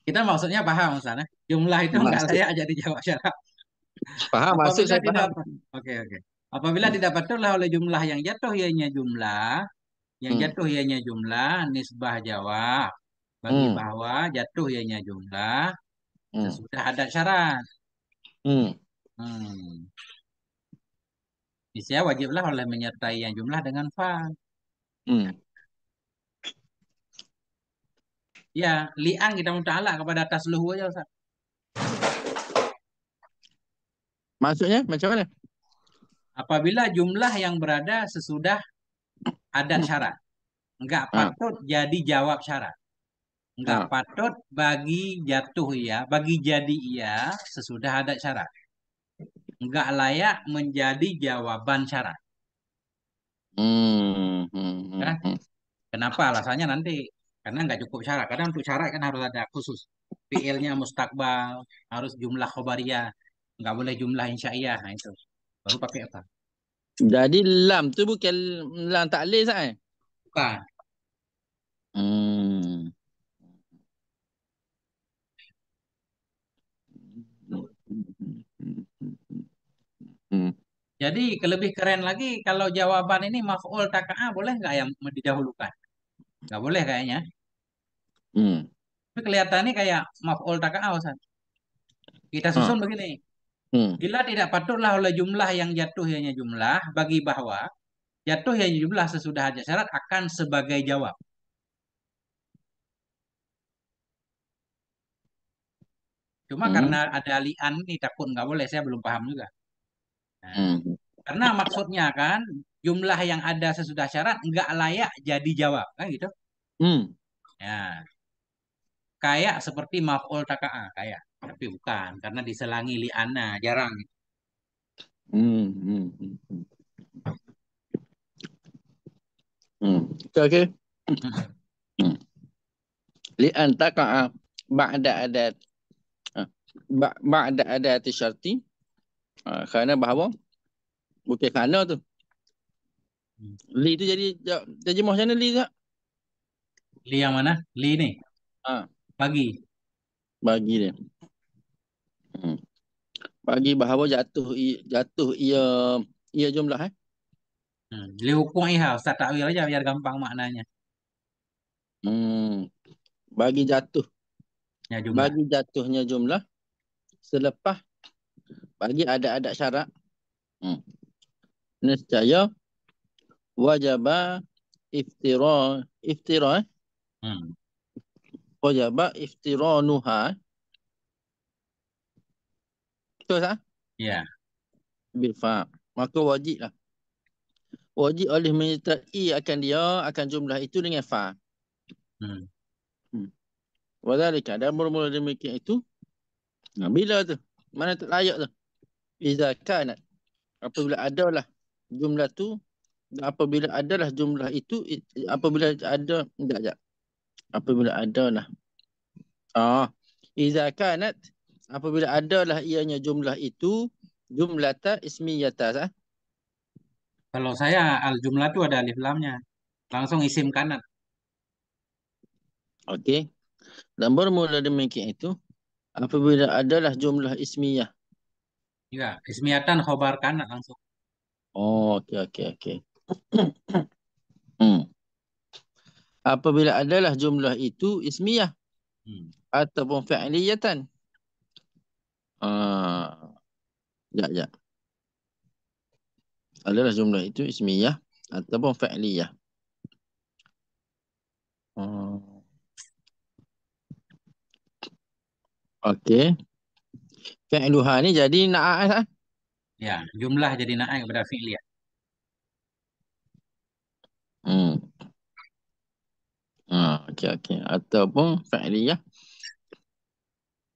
[SPEAKER 3] Kita maksudnya paham Ustaz. Eh? Jumlah itu enggak saya jadi jawab syarat. Paham maksud saya paham. Oke okay, oke. Okay. Apabila didapat terlah oleh jumlah yang jatuh ianya jumlah, yang hmm. jatuh ianya jumlah, nisbah jawab. Bagi hmm. bahwa jatuh ianya jumlah, hmm. ada syarat. Hmm. hmm. Misalnya wajiblah oleh menyertai yang jumlah dengan fa. Hmm. Ya, liang kita muta'ala kepada atas tasluhu aja ya, Ustaz. Maksudnya macam mana? Apabila jumlah yang berada sesudah adat hmm. syarat. Enggak ah. patut ah. jadi jawab syarat. Enggak ah. patut bagi jatuh ya, bagi jadi iya sesudah adat syarat nggak layak menjadi jawaban syarat.
[SPEAKER 4] Hmm, hmm, hmm, kan? hmm,
[SPEAKER 3] Kenapa? Alasannya nanti karena nggak cukup syarat. Karena untuk syarat kan harus ada khusus. PL-nya mustakbal, harus jumlah khobariyah, nggak boleh jumlah insya'iyah. Nah, itu. Baru pakai apa?
[SPEAKER 2] Jadi lam tu bukan lam taklil kan? Eh? Bukan.
[SPEAKER 3] Hmm. Hmm. Jadi lebih keren lagi kalau jawaban ini maf'ul taka'a boleh nggak yang didahulukan? Nggak boleh kayaknya. Hmm. Tapi kelihatannya kayak maf'ul taka'a Kita ah. susun hmm. begini. Hmm. Bila tidak patutlah oleh jumlah yang jatuh hanya jumlah bagi bahwa jatuh hanya jumlah sesudah hajat syarat akan sebagai jawab. Cuma hmm. karena ada lian ini takut nggak boleh, saya belum paham juga. Nah, hmm. Karena maksudnya kan jumlah yang ada sesudah syarat nggak layak jadi jawab kan gitu. Hmm. Ya. Kayak seperti maf'ul taka'a kayak tapi bukan karena diselangi liana jarang.
[SPEAKER 1] Hmm. hmm. hmm. hmm.
[SPEAKER 4] hmm. Oke. Okay. Hmm.
[SPEAKER 2] Lian taka'a ba'da adat eh, ba'da adat syarti Ha, kerana bahawa bukan kerana tu. Hmm. Li tu jadi terjemah macam mana Li tak?
[SPEAKER 3] Li yang mana? Li ni? Ha. Bagi. Bagi dia.
[SPEAKER 2] Hmm. Bagi bahawa jatuh jatuh ia ia jumlah eh. Hmm. Li
[SPEAKER 3] hukum iha. Ustaz tak wil aja biar gampang maknanya.
[SPEAKER 2] Hmm. Bagi jatuh. Ya, jumlah. Bagi jatuhnya jumlah. Selepas bagi adat-adat syarak hmm. nescaya wajaba iftira iftira eh? hmm. wajaba iftira nuha betul tak? ya yeah. bil fa maka wajiblah wajib oleh menyertai akan dia akan jumlah itu dengan fa
[SPEAKER 1] hmm. hmm.
[SPEAKER 2] wadhalika dan bermula demikian itu nah, bila tu mana tak layak tu iza kanat apabila adalah jumlah tu apabila adalah jumlah itu apabila ada tidak? jap apabila adalah ah iza kanat eh. apabila adalah ianya jumlah itu jumlah ta ismiyata ah?
[SPEAKER 3] kalau saya al jumlah tu ada alif lamnya langsung isim kanat okey dan bermula demikian itu apabila adalah jumlah ismiyah Iya, ismiatan khobarkan langsung.
[SPEAKER 2] Oh, okey okey okey. hmm. Apabila adalah jumlah itu ismiyah hmm. ataupun fi'liyatan. Ah. Uh, ya ya. Adalah jumlah itu ismiyah ataupun fi'liyah. Ah. Okey
[SPEAKER 3] fi'luha ni jadi na'ah kan? Ya, jumlah jadi na'ah kepada fi'liyah. Hmm. Ha,
[SPEAKER 2] okey okey. Ataupun fi'liyah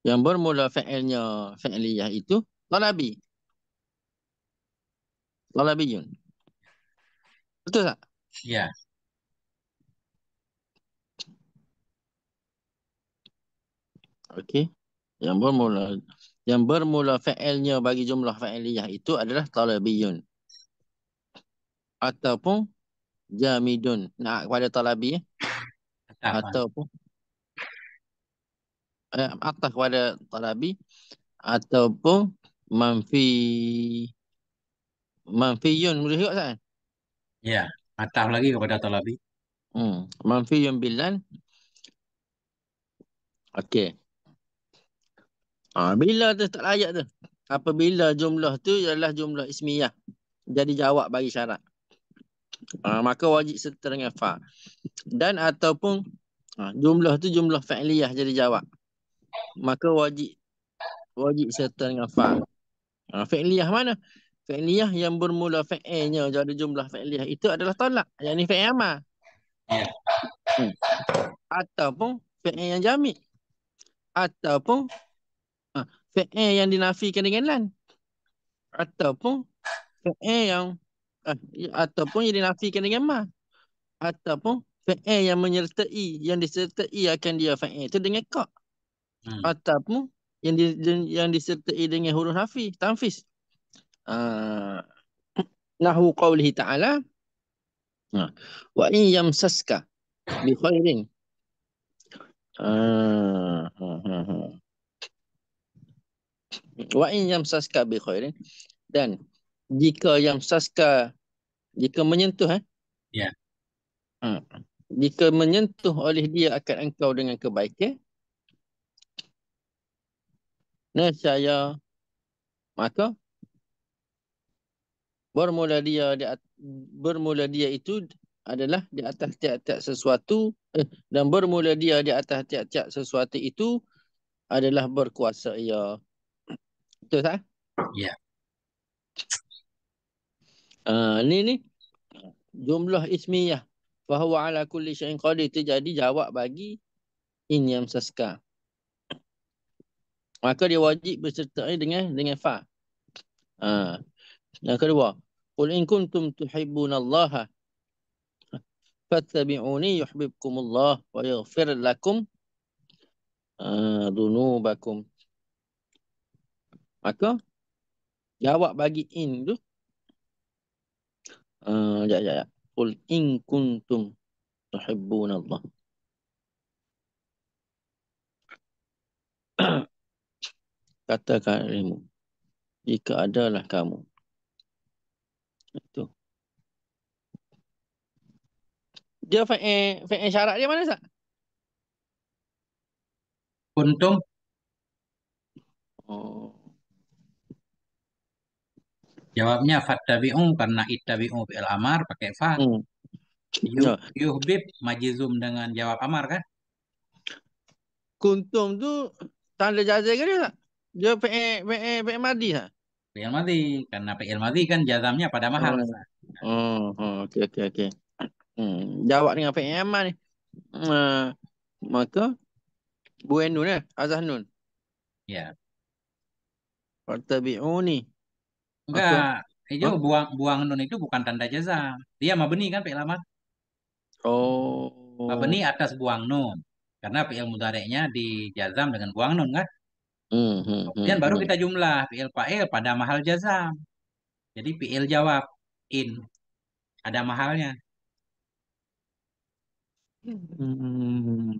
[SPEAKER 2] yang bermula fi'ilnya fi'liyah itu talabi. Talabi Yun. Betul tak? Ya. Okey. Yang bermula yang bermula fa'ilnya bagi jumlah fa'iliyah itu adalah talabiyun ataupun jamidun nah kepada talabi ya. ataupun eh, atas kepada talabi ataupun manfi manfiyun boleh tengok kan
[SPEAKER 3] ya atas lagi kepada talabi hmm manfiyun billan okey Ha, bila
[SPEAKER 2] tu tak layak tu. Apabila jumlah tu ialah jumlah ismiyah. Jadi jawab bagi syarat. Ha, maka wajib serta dengan fa. Dan ataupun ha, jumlah tu jumlah fa'liyah jadi jawab. Maka wajib wajib serta dengan fa. Ha, fa'liyah mana? Fa'liyah yang bermula fa'ilnya jadi jumlah fa'liyah. Itu adalah tolak. Yang ni fa'il amal. Ya. Hmm. Ataupun fa'il yang jamik. Ataupun fa'il yang dinafikan dengan lan ataupun fa'il yang eh, ataupun yang dinafikan dengan ma ataupun fa'il yang menyertai yang disertai akan dia fa'il itu dengan ka hmm. ataupun yang di, yang disertai dengan huruf nafi tanfis uh, ah, nahu qawlihi ta'ala ha, wa in yamsaska bi khairin ah, wa in yamsaska bi khairin dan jika yamsaska jika menyentuh eh ya yeah. ha, jika menyentuh oleh dia akan engkau dengan kebaikan nescaya maka bermula dia di bermula dia itu adalah di atas tiap-tiap sesuatu eh, dan bermula dia di atas tiap-tiap sesuatu itu adalah berkuasa ia putus ya. ah.
[SPEAKER 1] Ya. Yeah. Uh,
[SPEAKER 2] ni ni jumlah ismiyah bahawa ala kulli syai'in qadir terjadi jawab bagi in yam saska. Maka dia wajib berserta dengan dengan fa. Uh, yang kedua, qul in kuntum tuhibbuna Allaha, fattabi'uni yuhibbukum Allah wa yaghfir lakum uh, ah, dunubakum. Maka jawab bagi in tu. Uh, jap, jap, jap. in kuntum tuhibbun Allah. Katakan kamu. Jika adalah kamu. Itu. Dia fa'in syarat dia mana, Ustaz? Kuntum.
[SPEAKER 3] Oh. Jawabnya fattabi'u karena ittabi'u fi'il amar pakai fa. Hmm. Yuh, yuhbib majizum dengan jawab amar kan?
[SPEAKER 2] Kuntum tu tanda jazam ke dia? Dia pe
[SPEAKER 3] pe fi'il madi ha? madi karena pe madi kan jazamnya pada mahal. Hmm.
[SPEAKER 2] Oh, oke oh, oke okey okey okey. Hmm, jawab dengan amar ni. Uh, maka buen nun eh azah nun. Ya. Yeah.
[SPEAKER 3] Fattabi'uni Enggak, itu buang buang nun itu bukan tanda jaza. Dia benih kan fi'il lama. Oh. Mabeni atas buang nun. Karena fi'il di jazam dengan buang nun kan?
[SPEAKER 4] Mm hmm, Kemudian baru
[SPEAKER 3] hmm. kita jumlah fi'il fa'il pada mahal jazam. Jadi fi'il jawab in ada mahalnya.
[SPEAKER 4] Hmm.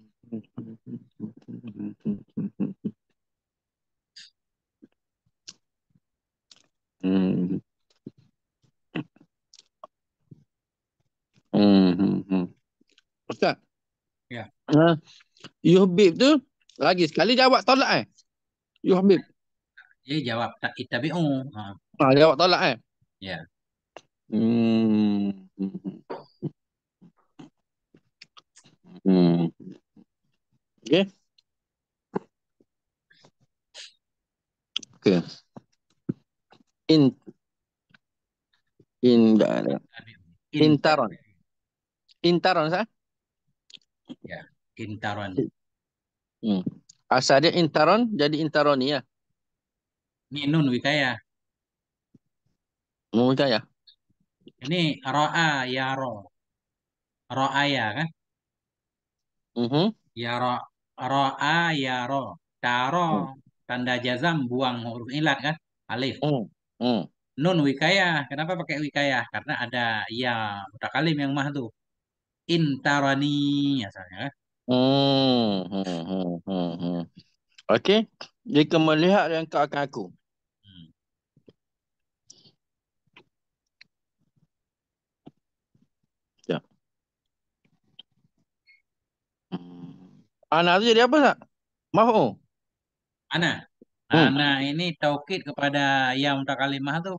[SPEAKER 4] Hmm. Hmm.
[SPEAKER 2] Ustaz. Mm-hmm. Ya. Yeah. Ha? Uh, Yuhbib tu lagi sekali jawab tolak eh. Yuhbib.
[SPEAKER 3] Ya jawab tak kita bi'u. Ha.
[SPEAKER 2] Ah, jawab tolak eh. Ya. Yeah.
[SPEAKER 4] Hmm. Hmm. Okey.
[SPEAKER 2] Okey. In in uh, Intaron. Intaron sah?
[SPEAKER 3] Ya, Intaron. Hmm.
[SPEAKER 2] Intaron jadi Intaroni ya.
[SPEAKER 3] Ini nun wikaya. Nun wikaya. Ini ro'a ya ro. Ro'a ya kan? Mm -hmm. Ya ro. Ro'a ya ro. Taro. Hmm. Tanda jazam buang huruf ilat kan? Alif. Hmm. Hmm. Nun wikayah. Kenapa pakai wikayah? Karena ada ya mutakalim yang mah tuh. Intarani asalnya kan?
[SPEAKER 2] Hmm. hmm, hmm, hmm, hmm. Okey. Jika melihat yang kau akan aku. Hmm. Ya. Hmm. Anak tu jadi apa tak? Maf'ul.
[SPEAKER 3] Anak. Anak ha, hmm. ini taukid kepada yang mutakalimah tu.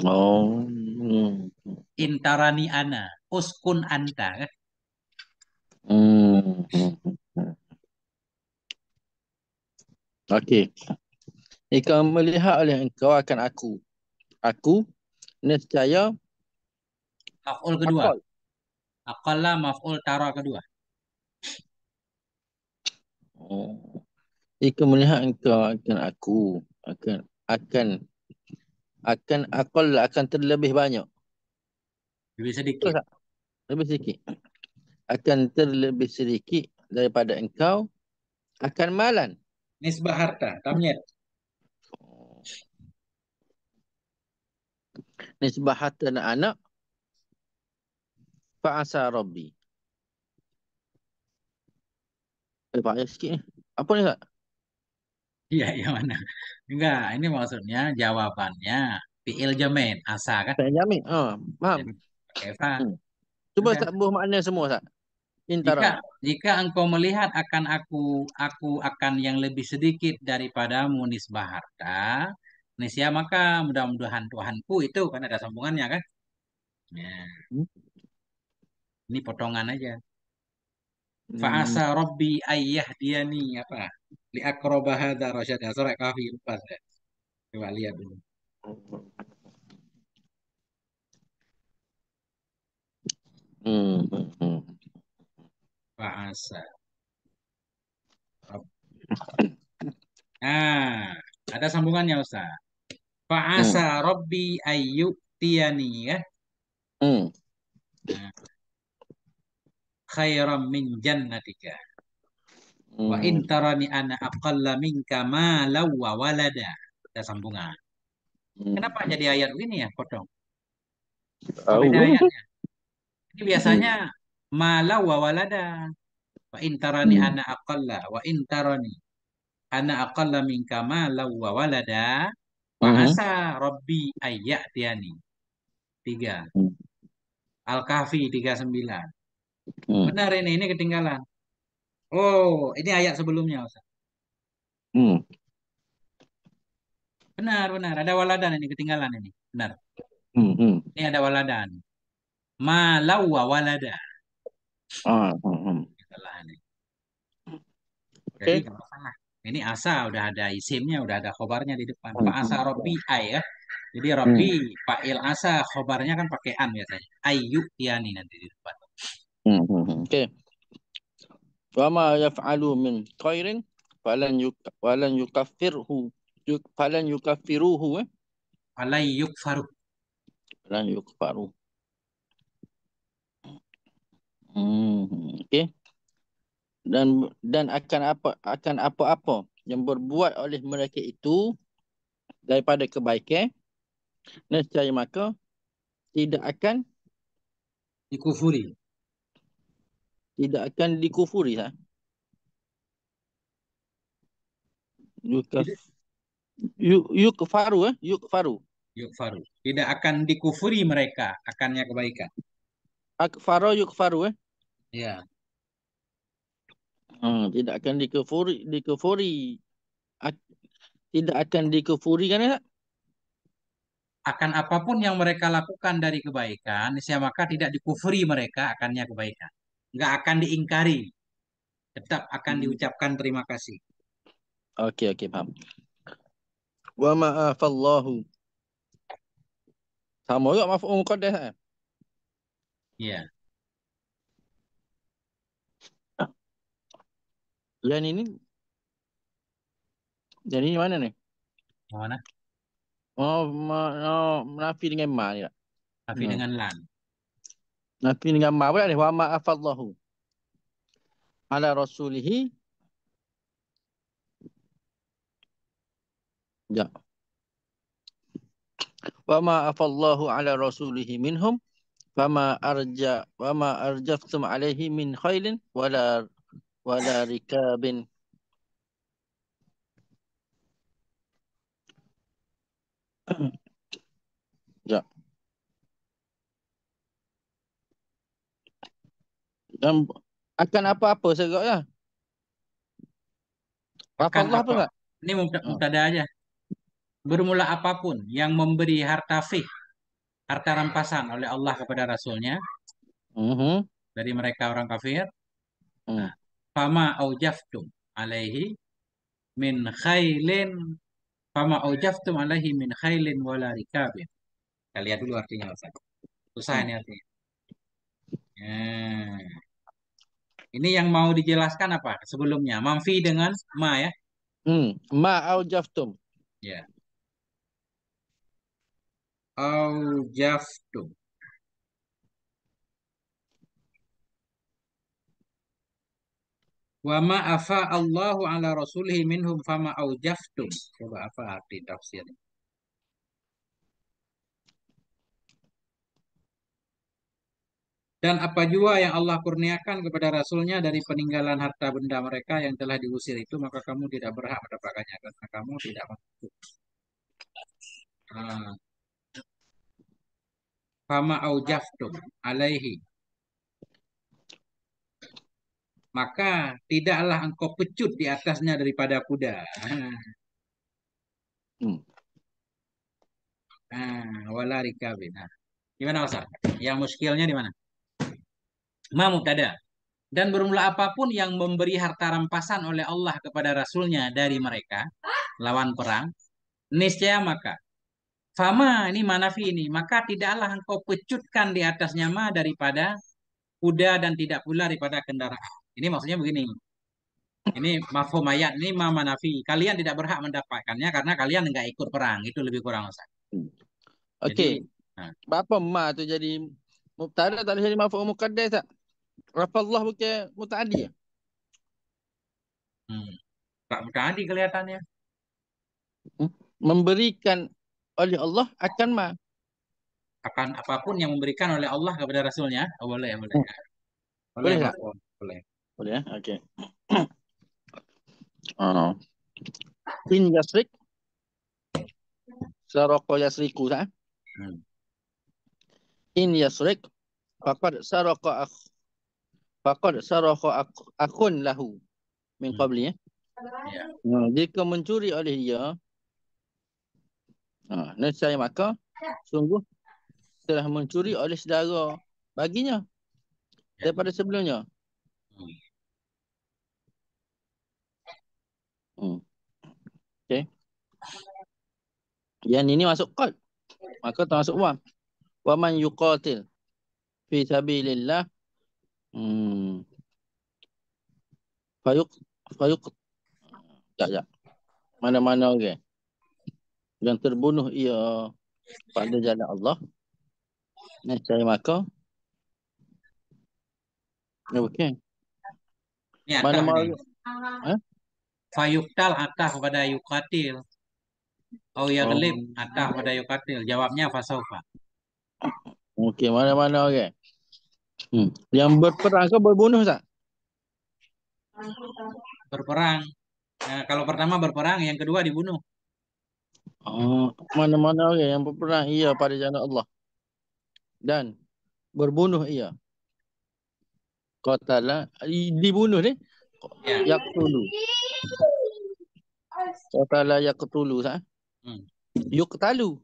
[SPEAKER 2] Oh.
[SPEAKER 3] Intarani ana, uskun anta. Kan?
[SPEAKER 2] Hmm. Okey. Jika melihat oleh engkau akan aku. Aku nescaya
[SPEAKER 3] maf'ul kedua. Aqalla maf'ul tara kedua.
[SPEAKER 2] Oh jika melihat engkau akan aku akan akan akan akal akan terlebih banyak lebih sedikit tak? lebih sedikit akan terlebih sedikit daripada engkau akan malan
[SPEAKER 3] nisbah harta tamnya
[SPEAKER 2] nisbah harta dan anak fa'asa rabbi Eh, payah sikit ni.
[SPEAKER 3] Apa ni, Kak? Iya, iya mana? Enggak, ini maksudnya jawabannya fi'il jamin, asa kan? Saya jamin. Oh, paham. Eva, hmm. Coba Enggak. makna semua Sa. Intara. Jika jika engkau melihat akan aku aku akan yang lebih sedikit daripada Munis Baharta, nisya maka mudah-mudahan Tuhanku itu kan ada sambungannya kan? Ya. Ini potongan aja. Fa'asa hmm. rabbi ayyah diani apa? Li akroba hadha rasyada. Surah kahfi empat. Coba lihat dulu.
[SPEAKER 1] Hmm.
[SPEAKER 3] Fa'asa. Nah, ada sambungannya Ustaz. Fa'asa hmm. rabbi ayyuk tiani ya. Hmm. Nah khairam min jannatika. Hmm. Wa in tarani ana aqalla minka ma wa walada. Ada sambungan. Hmm. Kenapa jadi ayat ini ya, Kodong?
[SPEAKER 1] Oh. ayatnya.
[SPEAKER 3] Ini hmm. biasanya hmm. ma wa walada. Wa in tarani hmm. ana aqalla wa in tarani ana aqalla minka ma wa walada. Wa hmm. asa rabbi ayya'tiani. Tiga. Hmm. Al-Kahfi 39. Hmm. Benar ini, ini ketinggalan. Oh, ini ayat sebelumnya, Ustaz. Hmm. Benar, benar. Ada waladan ini ketinggalan ini. Benar. Hmm, hmm. Ini ada waladan. Malawa walada. Ah, hmm, hmm. ini. Jadi okay. kalau salah. Ini asa udah ada isimnya, udah ada khobarnya di depan. Hmm. Pak asa hmm. Robi ay ya. Jadi hmm. Robi hmm. Pak il asa khobarnya kan pakai an biasanya. Ayyuk yani nanti di depan. Hmm, hmm, hmm. Okay.
[SPEAKER 2] Wa ma yaf'alu min khairin falan yuk falan yukaffirhu yuk falan yukaffiruhu eh?
[SPEAKER 3] falan yukfaru
[SPEAKER 2] falan yukfaru Hmm, okay dan dan akan apa akan apa-apa yang berbuat oleh mereka itu daripada kebaikan nescaya maka tidak akan dikufuri tidak akan dikufuri ha? Yukaf, yuk, yuk faru eh? yuk faru.
[SPEAKER 3] Yuk faru. Tidak akan dikufuri mereka akannya kebaikan.
[SPEAKER 2] Akfaro yuk faru eh?
[SPEAKER 3] Ya. Hmm,
[SPEAKER 2] tidak akan dikufuri
[SPEAKER 3] dikufuri. Ak
[SPEAKER 2] tidak akan dikufuri kan ya?
[SPEAKER 3] akan apapun yang mereka lakukan dari kebaikan, niscaya maka tidak dikufuri mereka akannya kebaikan nggak akan diingkari tetap akan hmm. diucapkan terima kasih
[SPEAKER 2] oke oke paham
[SPEAKER 3] wa ma'afallahu
[SPEAKER 2] sama juga maaf maf'ul deh eh. iya dan ini jadi ini mana nih mana Oh, ma, oh, maafin dengan ma ya Nafi hmm. dengan lan. Nabi dengan ma pula ni. Wa ma'afallahu. Ala rasulihi. Ya. Wa ma'afallahu ala rasulihi minhum. Fama arja wama arjaftum alaihi min khailin wala wala rikabin Mm-hmm. akan apa-apa seraknya.
[SPEAKER 3] Rafallah apa enggak? Ini mubtada hmm. aja. Bermula apapun yang memberi harta fih, harta rampasan oleh Allah kepada Rasulnya, uh-huh. dari mereka orang kafir, uh. fama aujaftum alaihi min khailin fama aujaftum alaihi min khailin wala rikabin. Kita lihat dulu artinya Ustaz. Susah hmm. ini artinya. Hmm. Ini yang mau dijelaskan apa sebelumnya? Mamfi dengan ma ya? Hmm. Ma au jaftum. Ya. Au jaftum. Wa ma afa Allahu ala rasulihi minhum fama au jaftum. Coba apa arti tafsirnya? dan apa jua yang Allah kurniakan kepada Rasulnya dari peninggalan harta benda mereka yang telah diusir itu, maka kamu tidak berhak mendapatkannya karena kamu tidak mampu. Ah. Fama aujaftu alaihi. Maka tidaklah engkau pecut di atasnya daripada kuda. Hmm. Ah, ah wala rikabin. Ah. gimana Ustaz? Yang muskilnya di mana? ma mubtada dan bermula apapun yang memberi harta rampasan oleh Allah kepada Rasulnya dari mereka lawan perang niscaya maka fama ini manafi ini maka tidaklah engkau pecutkan di atasnya ma daripada kuda dan tidak pula daripada kendaraan ini maksudnya begini ini mafhum ayat ini ma manafi kalian tidak berhak mendapatkannya karena kalian nggak ikut perang itu lebih kurang Ustaz hmm. Okey. Nah.
[SPEAKER 2] Apa ma tu jadi mubtada tak jadi maf'ul muqaddas tak? Apa Allah pakai muta'adi ya?
[SPEAKER 3] Hmm. Tak muta'adi kelihatannya. Hmm? Memberikan oleh Allah akan ma. Akan apapun yang memberikan oleh Allah kepada Rasulnya. Oh, boleh, ya, boleh. Hmm. Boleh, boleh. Boleh. boleh. boleh ya? Oke.
[SPEAKER 2] Okay. oh. In yasrik. Saroko yasriku, tak? Hmm. In yasrik. Fakad saroko akh faqad saraha akun lahu min hmm. qabli ya. ya. Hmm, jika mencuri oleh dia ha saya maka ya. sungguh telah mencuri oleh saudara baginya ya. daripada sebelumnya. Hmm. Okay, Yang ini masuk qad. Maka termasuk wa. Wa man yuqatil fi sabilillah Hmm. Fayuk, Fayuk, ya, ya. Mana-mana orang. Okay. Yang terbunuh ia pada jalan Allah.
[SPEAKER 3] Nak cari maka. Ya, okey. Ni mana mana ha? Fayuktal atah pada yukatil. Oh ya gelib oh. atah pada yukatil. Jawabnya fasaufa.
[SPEAKER 2] Okey, mana-mana orang. Okay. Hmm. Yang berperang kok berbunuh tak?
[SPEAKER 3] Berperang. Nah, kalau pertama berperang, yang kedua
[SPEAKER 2] dibunuh. Oh, mana-mana okay. yang berperang iya pada jalan Allah. Dan berbunuh iya. Qatala dibunuh ni. Ya. Yaqtulu. Qatala yaqtulu sah. Eh? Hmm. Yuqtalu.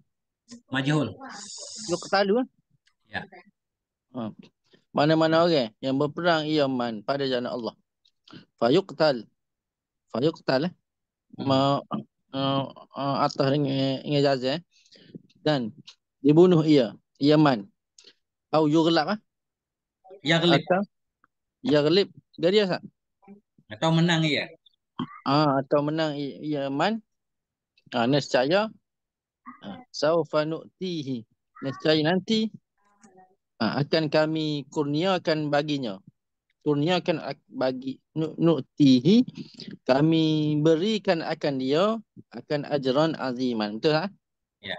[SPEAKER 2] Majhul. Yuqtalu. Eh? Ya. Ha. Hmm. mana-mana orang yang berperang Yaman pada jana Allah. Fayuqtal. Fayuqtal eh. Hmm. Ma uh, uh, atas dengan jazah eh. Dan dibunuh ia Yaman. Au yughlab ah. Yaghlib. Yaghlib. Dari apa?
[SPEAKER 3] Atau menang ia.
[SPEAKER 2] Ah, atau menang Yaman. Ah, ha, nescaya. Ah, ha, Saufanu'tihi. Nescaya nanti Ah, akan kami kurniakan baginya kurniakan bagi nu'tihi kami berikan akan dia akan ajran aziman betul tak ha? ya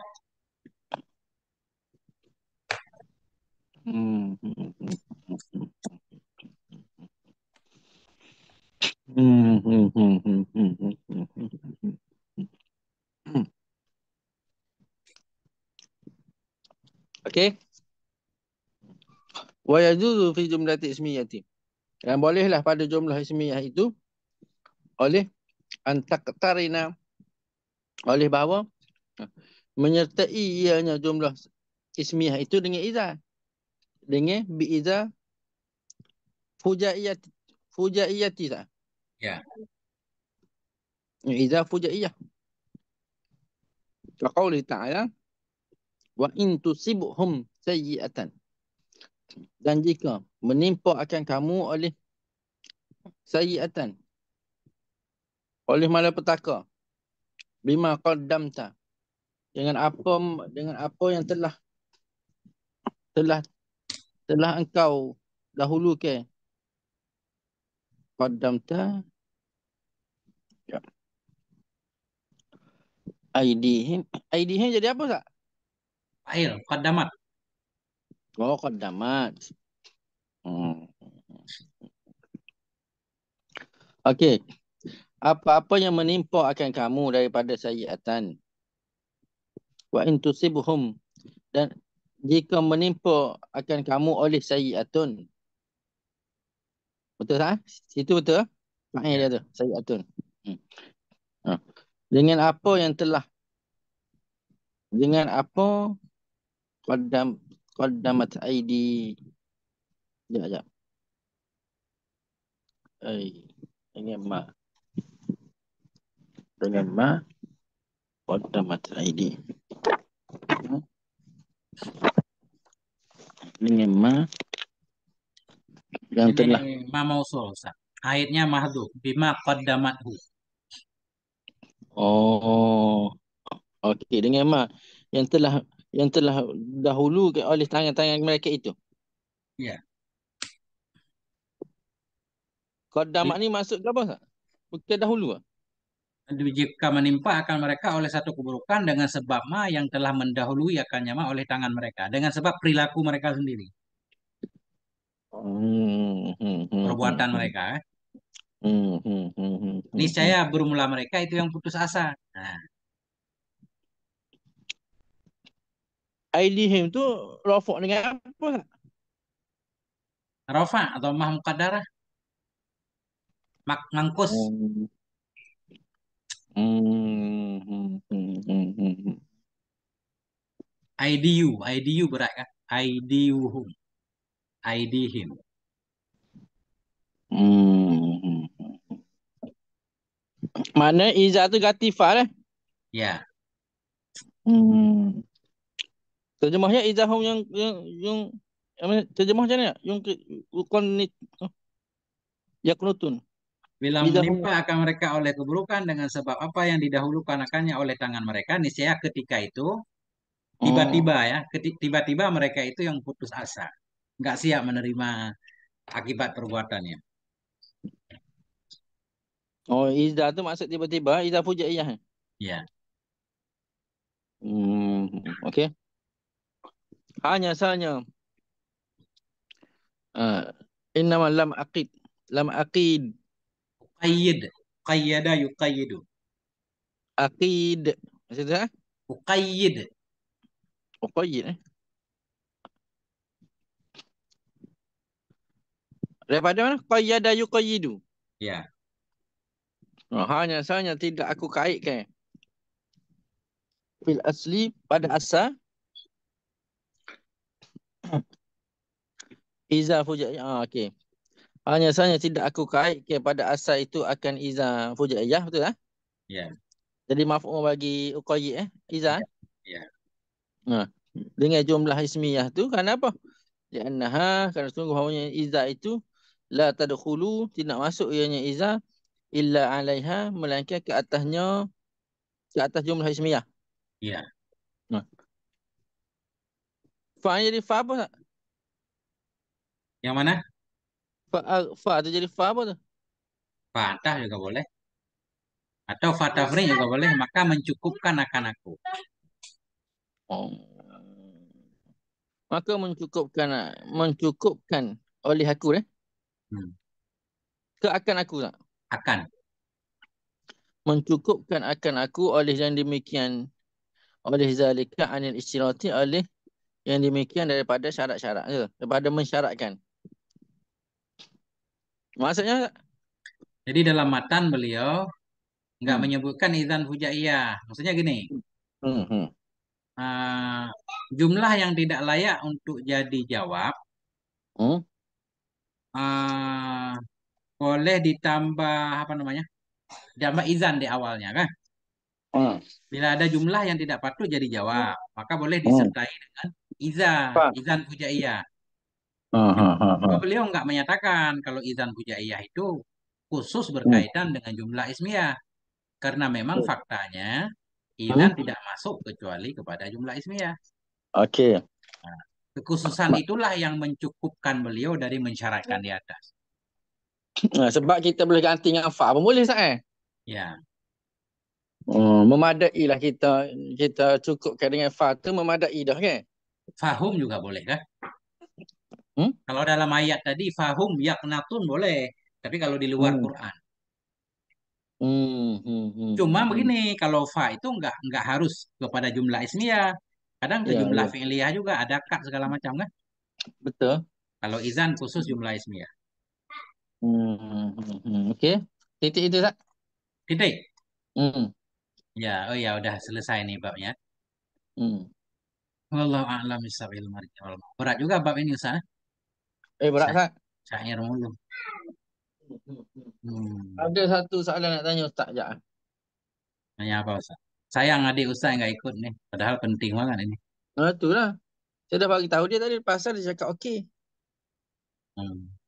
[SPEAKER 2] Okay wa yajuzu fi jumlati ismiyati dan bolehlah pada jumlah ismiyah itu oleh antaktarina oleh bahawa ha, menyertai ianya jumlah ismiyah itu dengan iza dengan bi iza fujaiyati fujaiyati ya yeah. iza fujaiyah Kau ta'ala wa in tusibhum dan jika menimpa akan kamu oleh sayiatan oleh malapetaka bima qaddamta dengan apa dengan apa yang telah telah telah engkau dahulu ke, qaddamta ya aidihin aidihin jadi apa sah? Fail, qaddamat. Muqaddamat. Hmm. Okey. Apa-apa yang menimpa akan kamu daripada sayiatan. Wa intusibhum dan jika menimpa akan kamu oleh sayiatun. Betul tak? Situ betul? Makanya dia tu. Sayiatun. Hmm. Ha. Dengan apa yang telah dengan apa qaddamat aidi. Ya, ya. Ai, dengan ma. Dengan ma qaddamat aidi.
[SPEAKER 3] Dengan ma yang telah ma mausul Ustaz. Aitnya mahdu bima qaddamathu. Oh.
[SPEAKER 2] Okey dengan ma yang telah yang telah dahulu oleh tangan-tangan mereka itu.
[SPEAKER 3] Ya. Yeah. Qaddamak ni maksud apa apa? Bukan dahulu ah. Dijibka menimpa akan mereka oleh satu keburukan dengan sebab ma yang telah mendahului akan nyama oleh tangan mereka. Dengan sebab perilaku mereka sendiri. Hmm, hmm, hmm, hmm Perbuatan hmm, hmm. mereka. Eh. Hmm, hmm, hmm, hmm, hmm, Niscaya bermula mereka itu yang putus asa. Nah. Ailihim tu rofok dengan apa? Rafa atau mah mukadarah? Mak mangkus. Hmm. Hmm. Hmm. Hmm. Hmm. IDU, IDU berat kan? IDU hum, ID him.
[SPEAKER 2] Hmm. Mana Iza tu gatifah lah. Ya. Yeah.
[SPEAKER 4] Hmm.
[SPEAKER 2] Terjemahnya izahum yang
[SPEAKER 3] yang yang terjemahnya yang konit eh, yaknutun. Bila menimpa akan mereka oleh keburukan dengan sebab apa yang didahulukan akannya oleh tangan mereka, niscaya ketika itu oh. tiba-tiba ya, tiba-tiba mereka itu yang putus asa, nggak siap menerima akibat perbuatannya. Oh, izah itu maksud tiba-tiba izah puja iya. Iya.
[SPEAKER 1] Hmm, oke. Okay.
[SPEAKER 2] Hanya sahnya. Uh, ah,
[SPEAKER 3] innama lam aqid. Lam aqid. Uqayyid. Uqayyada yuqayyidu. Aqid. Maksud saya? Uqayyid. Uqayyid eh?
[SPEAKER 2] Daripada mana? Qayyada yuqayyidu. Ya. Yeah. Hanya sahnya tidak aku kaitkan. Fil asli pada asal. Iza fujaiyah. Ah, okey. Hanya saja tidak aku kait kepada asal itu akan iza fujaiyah betul tak? Ah? Ya. Yeah. Jadi mafhum bagi uqayyid eh iza. Eh? Ya. Nah ya. Dengan jumlah ismiyah tu kenapa? Ya annaha kerana sungguh hanya iza itu la tadkhulu tidak masuk ianya iza illa alaiha melainkan ke atasnya ke atas jumlah ismiyah. Ya. Yeah. Ha. Fa jadi fa apa tak? Yang mana? Fa ah, fa tu jadi fa apa
[SPEAKER 3] tu? Fatah juga boleh. Atau fatah free juga boleh. Maka mencukupkan akan aku. Oh.
[SPEAKER 2] Maka mencukupkan mencukupkan oleh aku eh. Hmm. Ke akan aku tak? Akan. Mencukupkan akan aku oleh yang demikian oleh zalika anil istirati oleh yang demikian daripada syarat-syarat ya, daripada mensyaratkan.
[SPEAKER 3] Maksudnya jadi dalam matan beliau nggak hmm. menyebutkan izan hujaiyah. Maksudnya gini. Hmm. Uh, jumlah yang tidak layak untuk jadi jawab hmm? uh, boleh ditambah apa namanya? Ditambah izan di awalnya kan? Hmm. Bila ada jumlah yang tidak patut jadi jawab, maka boleh hmm. disertai dengan Izan, Pak. Izan Pujaiyah.
[SPEAKER 1] Uh, uh, uh,
[SPEAKER 3] Beliau nggak menyatakan kalau Izan Pujaiyah itu khusus hmm. berkaitan dengan jumlah ismiyah. Karena memang hmm. faktanya Izan hmm. tidak masuk kecuali kepada jumlah ismiyah. Oke. Okay. Nah, kekhususan itulah yang mencukupkan beliau dari mensyaratkan di atas. Nah, sebab kita boleh ganti dengan fa pun boleh saya. Eh? Ya.
[SPEAKER 2] Oh, memadai lah kita kita cukupkan dengan fa tu memadai dah kan? fahum juga boleh
[SPEAKER 3] kan? Hmm? Kalau dalam ayat tadi fahum yaknatun boleh, tapi kalau di luar hmm. Quran. Hmm, hmm, hmm, Cuma hmm. hmm. begini, kalau fa itu nggak nggak harus kepada jumlah ismiyah. Kadang ke ya, jumlah ya. fi'liyah juga ada kak segala macam kan? Betul. Kalau izan khusus jumlah ismiyah.
[SPEAKER 2] Hmm, hmm, hmm, hmm. Titik itu tak? Titik. Hmm.
[SPEAKER 3] Ya, oh ya udah selesai nih babnya. Hmm. Allah a'lam bisawil marjal. Berat juga bab ini Ustaz. Eh, eh berat Ustaz. Syair mulu. Hmm.
[SPEAKER 2] Ada satu soalan nak tanya Ustaz jap. Eh.
[SPEAKER 3] Tanya apa Ustaz? Sayang adik Ustaz enggak ikut ni. Padahal penting banget ini. Ha itulah. Saya dah bagi tahu dia tadi pasal dia cakap okey.
[SPEAKER 4] Hmm.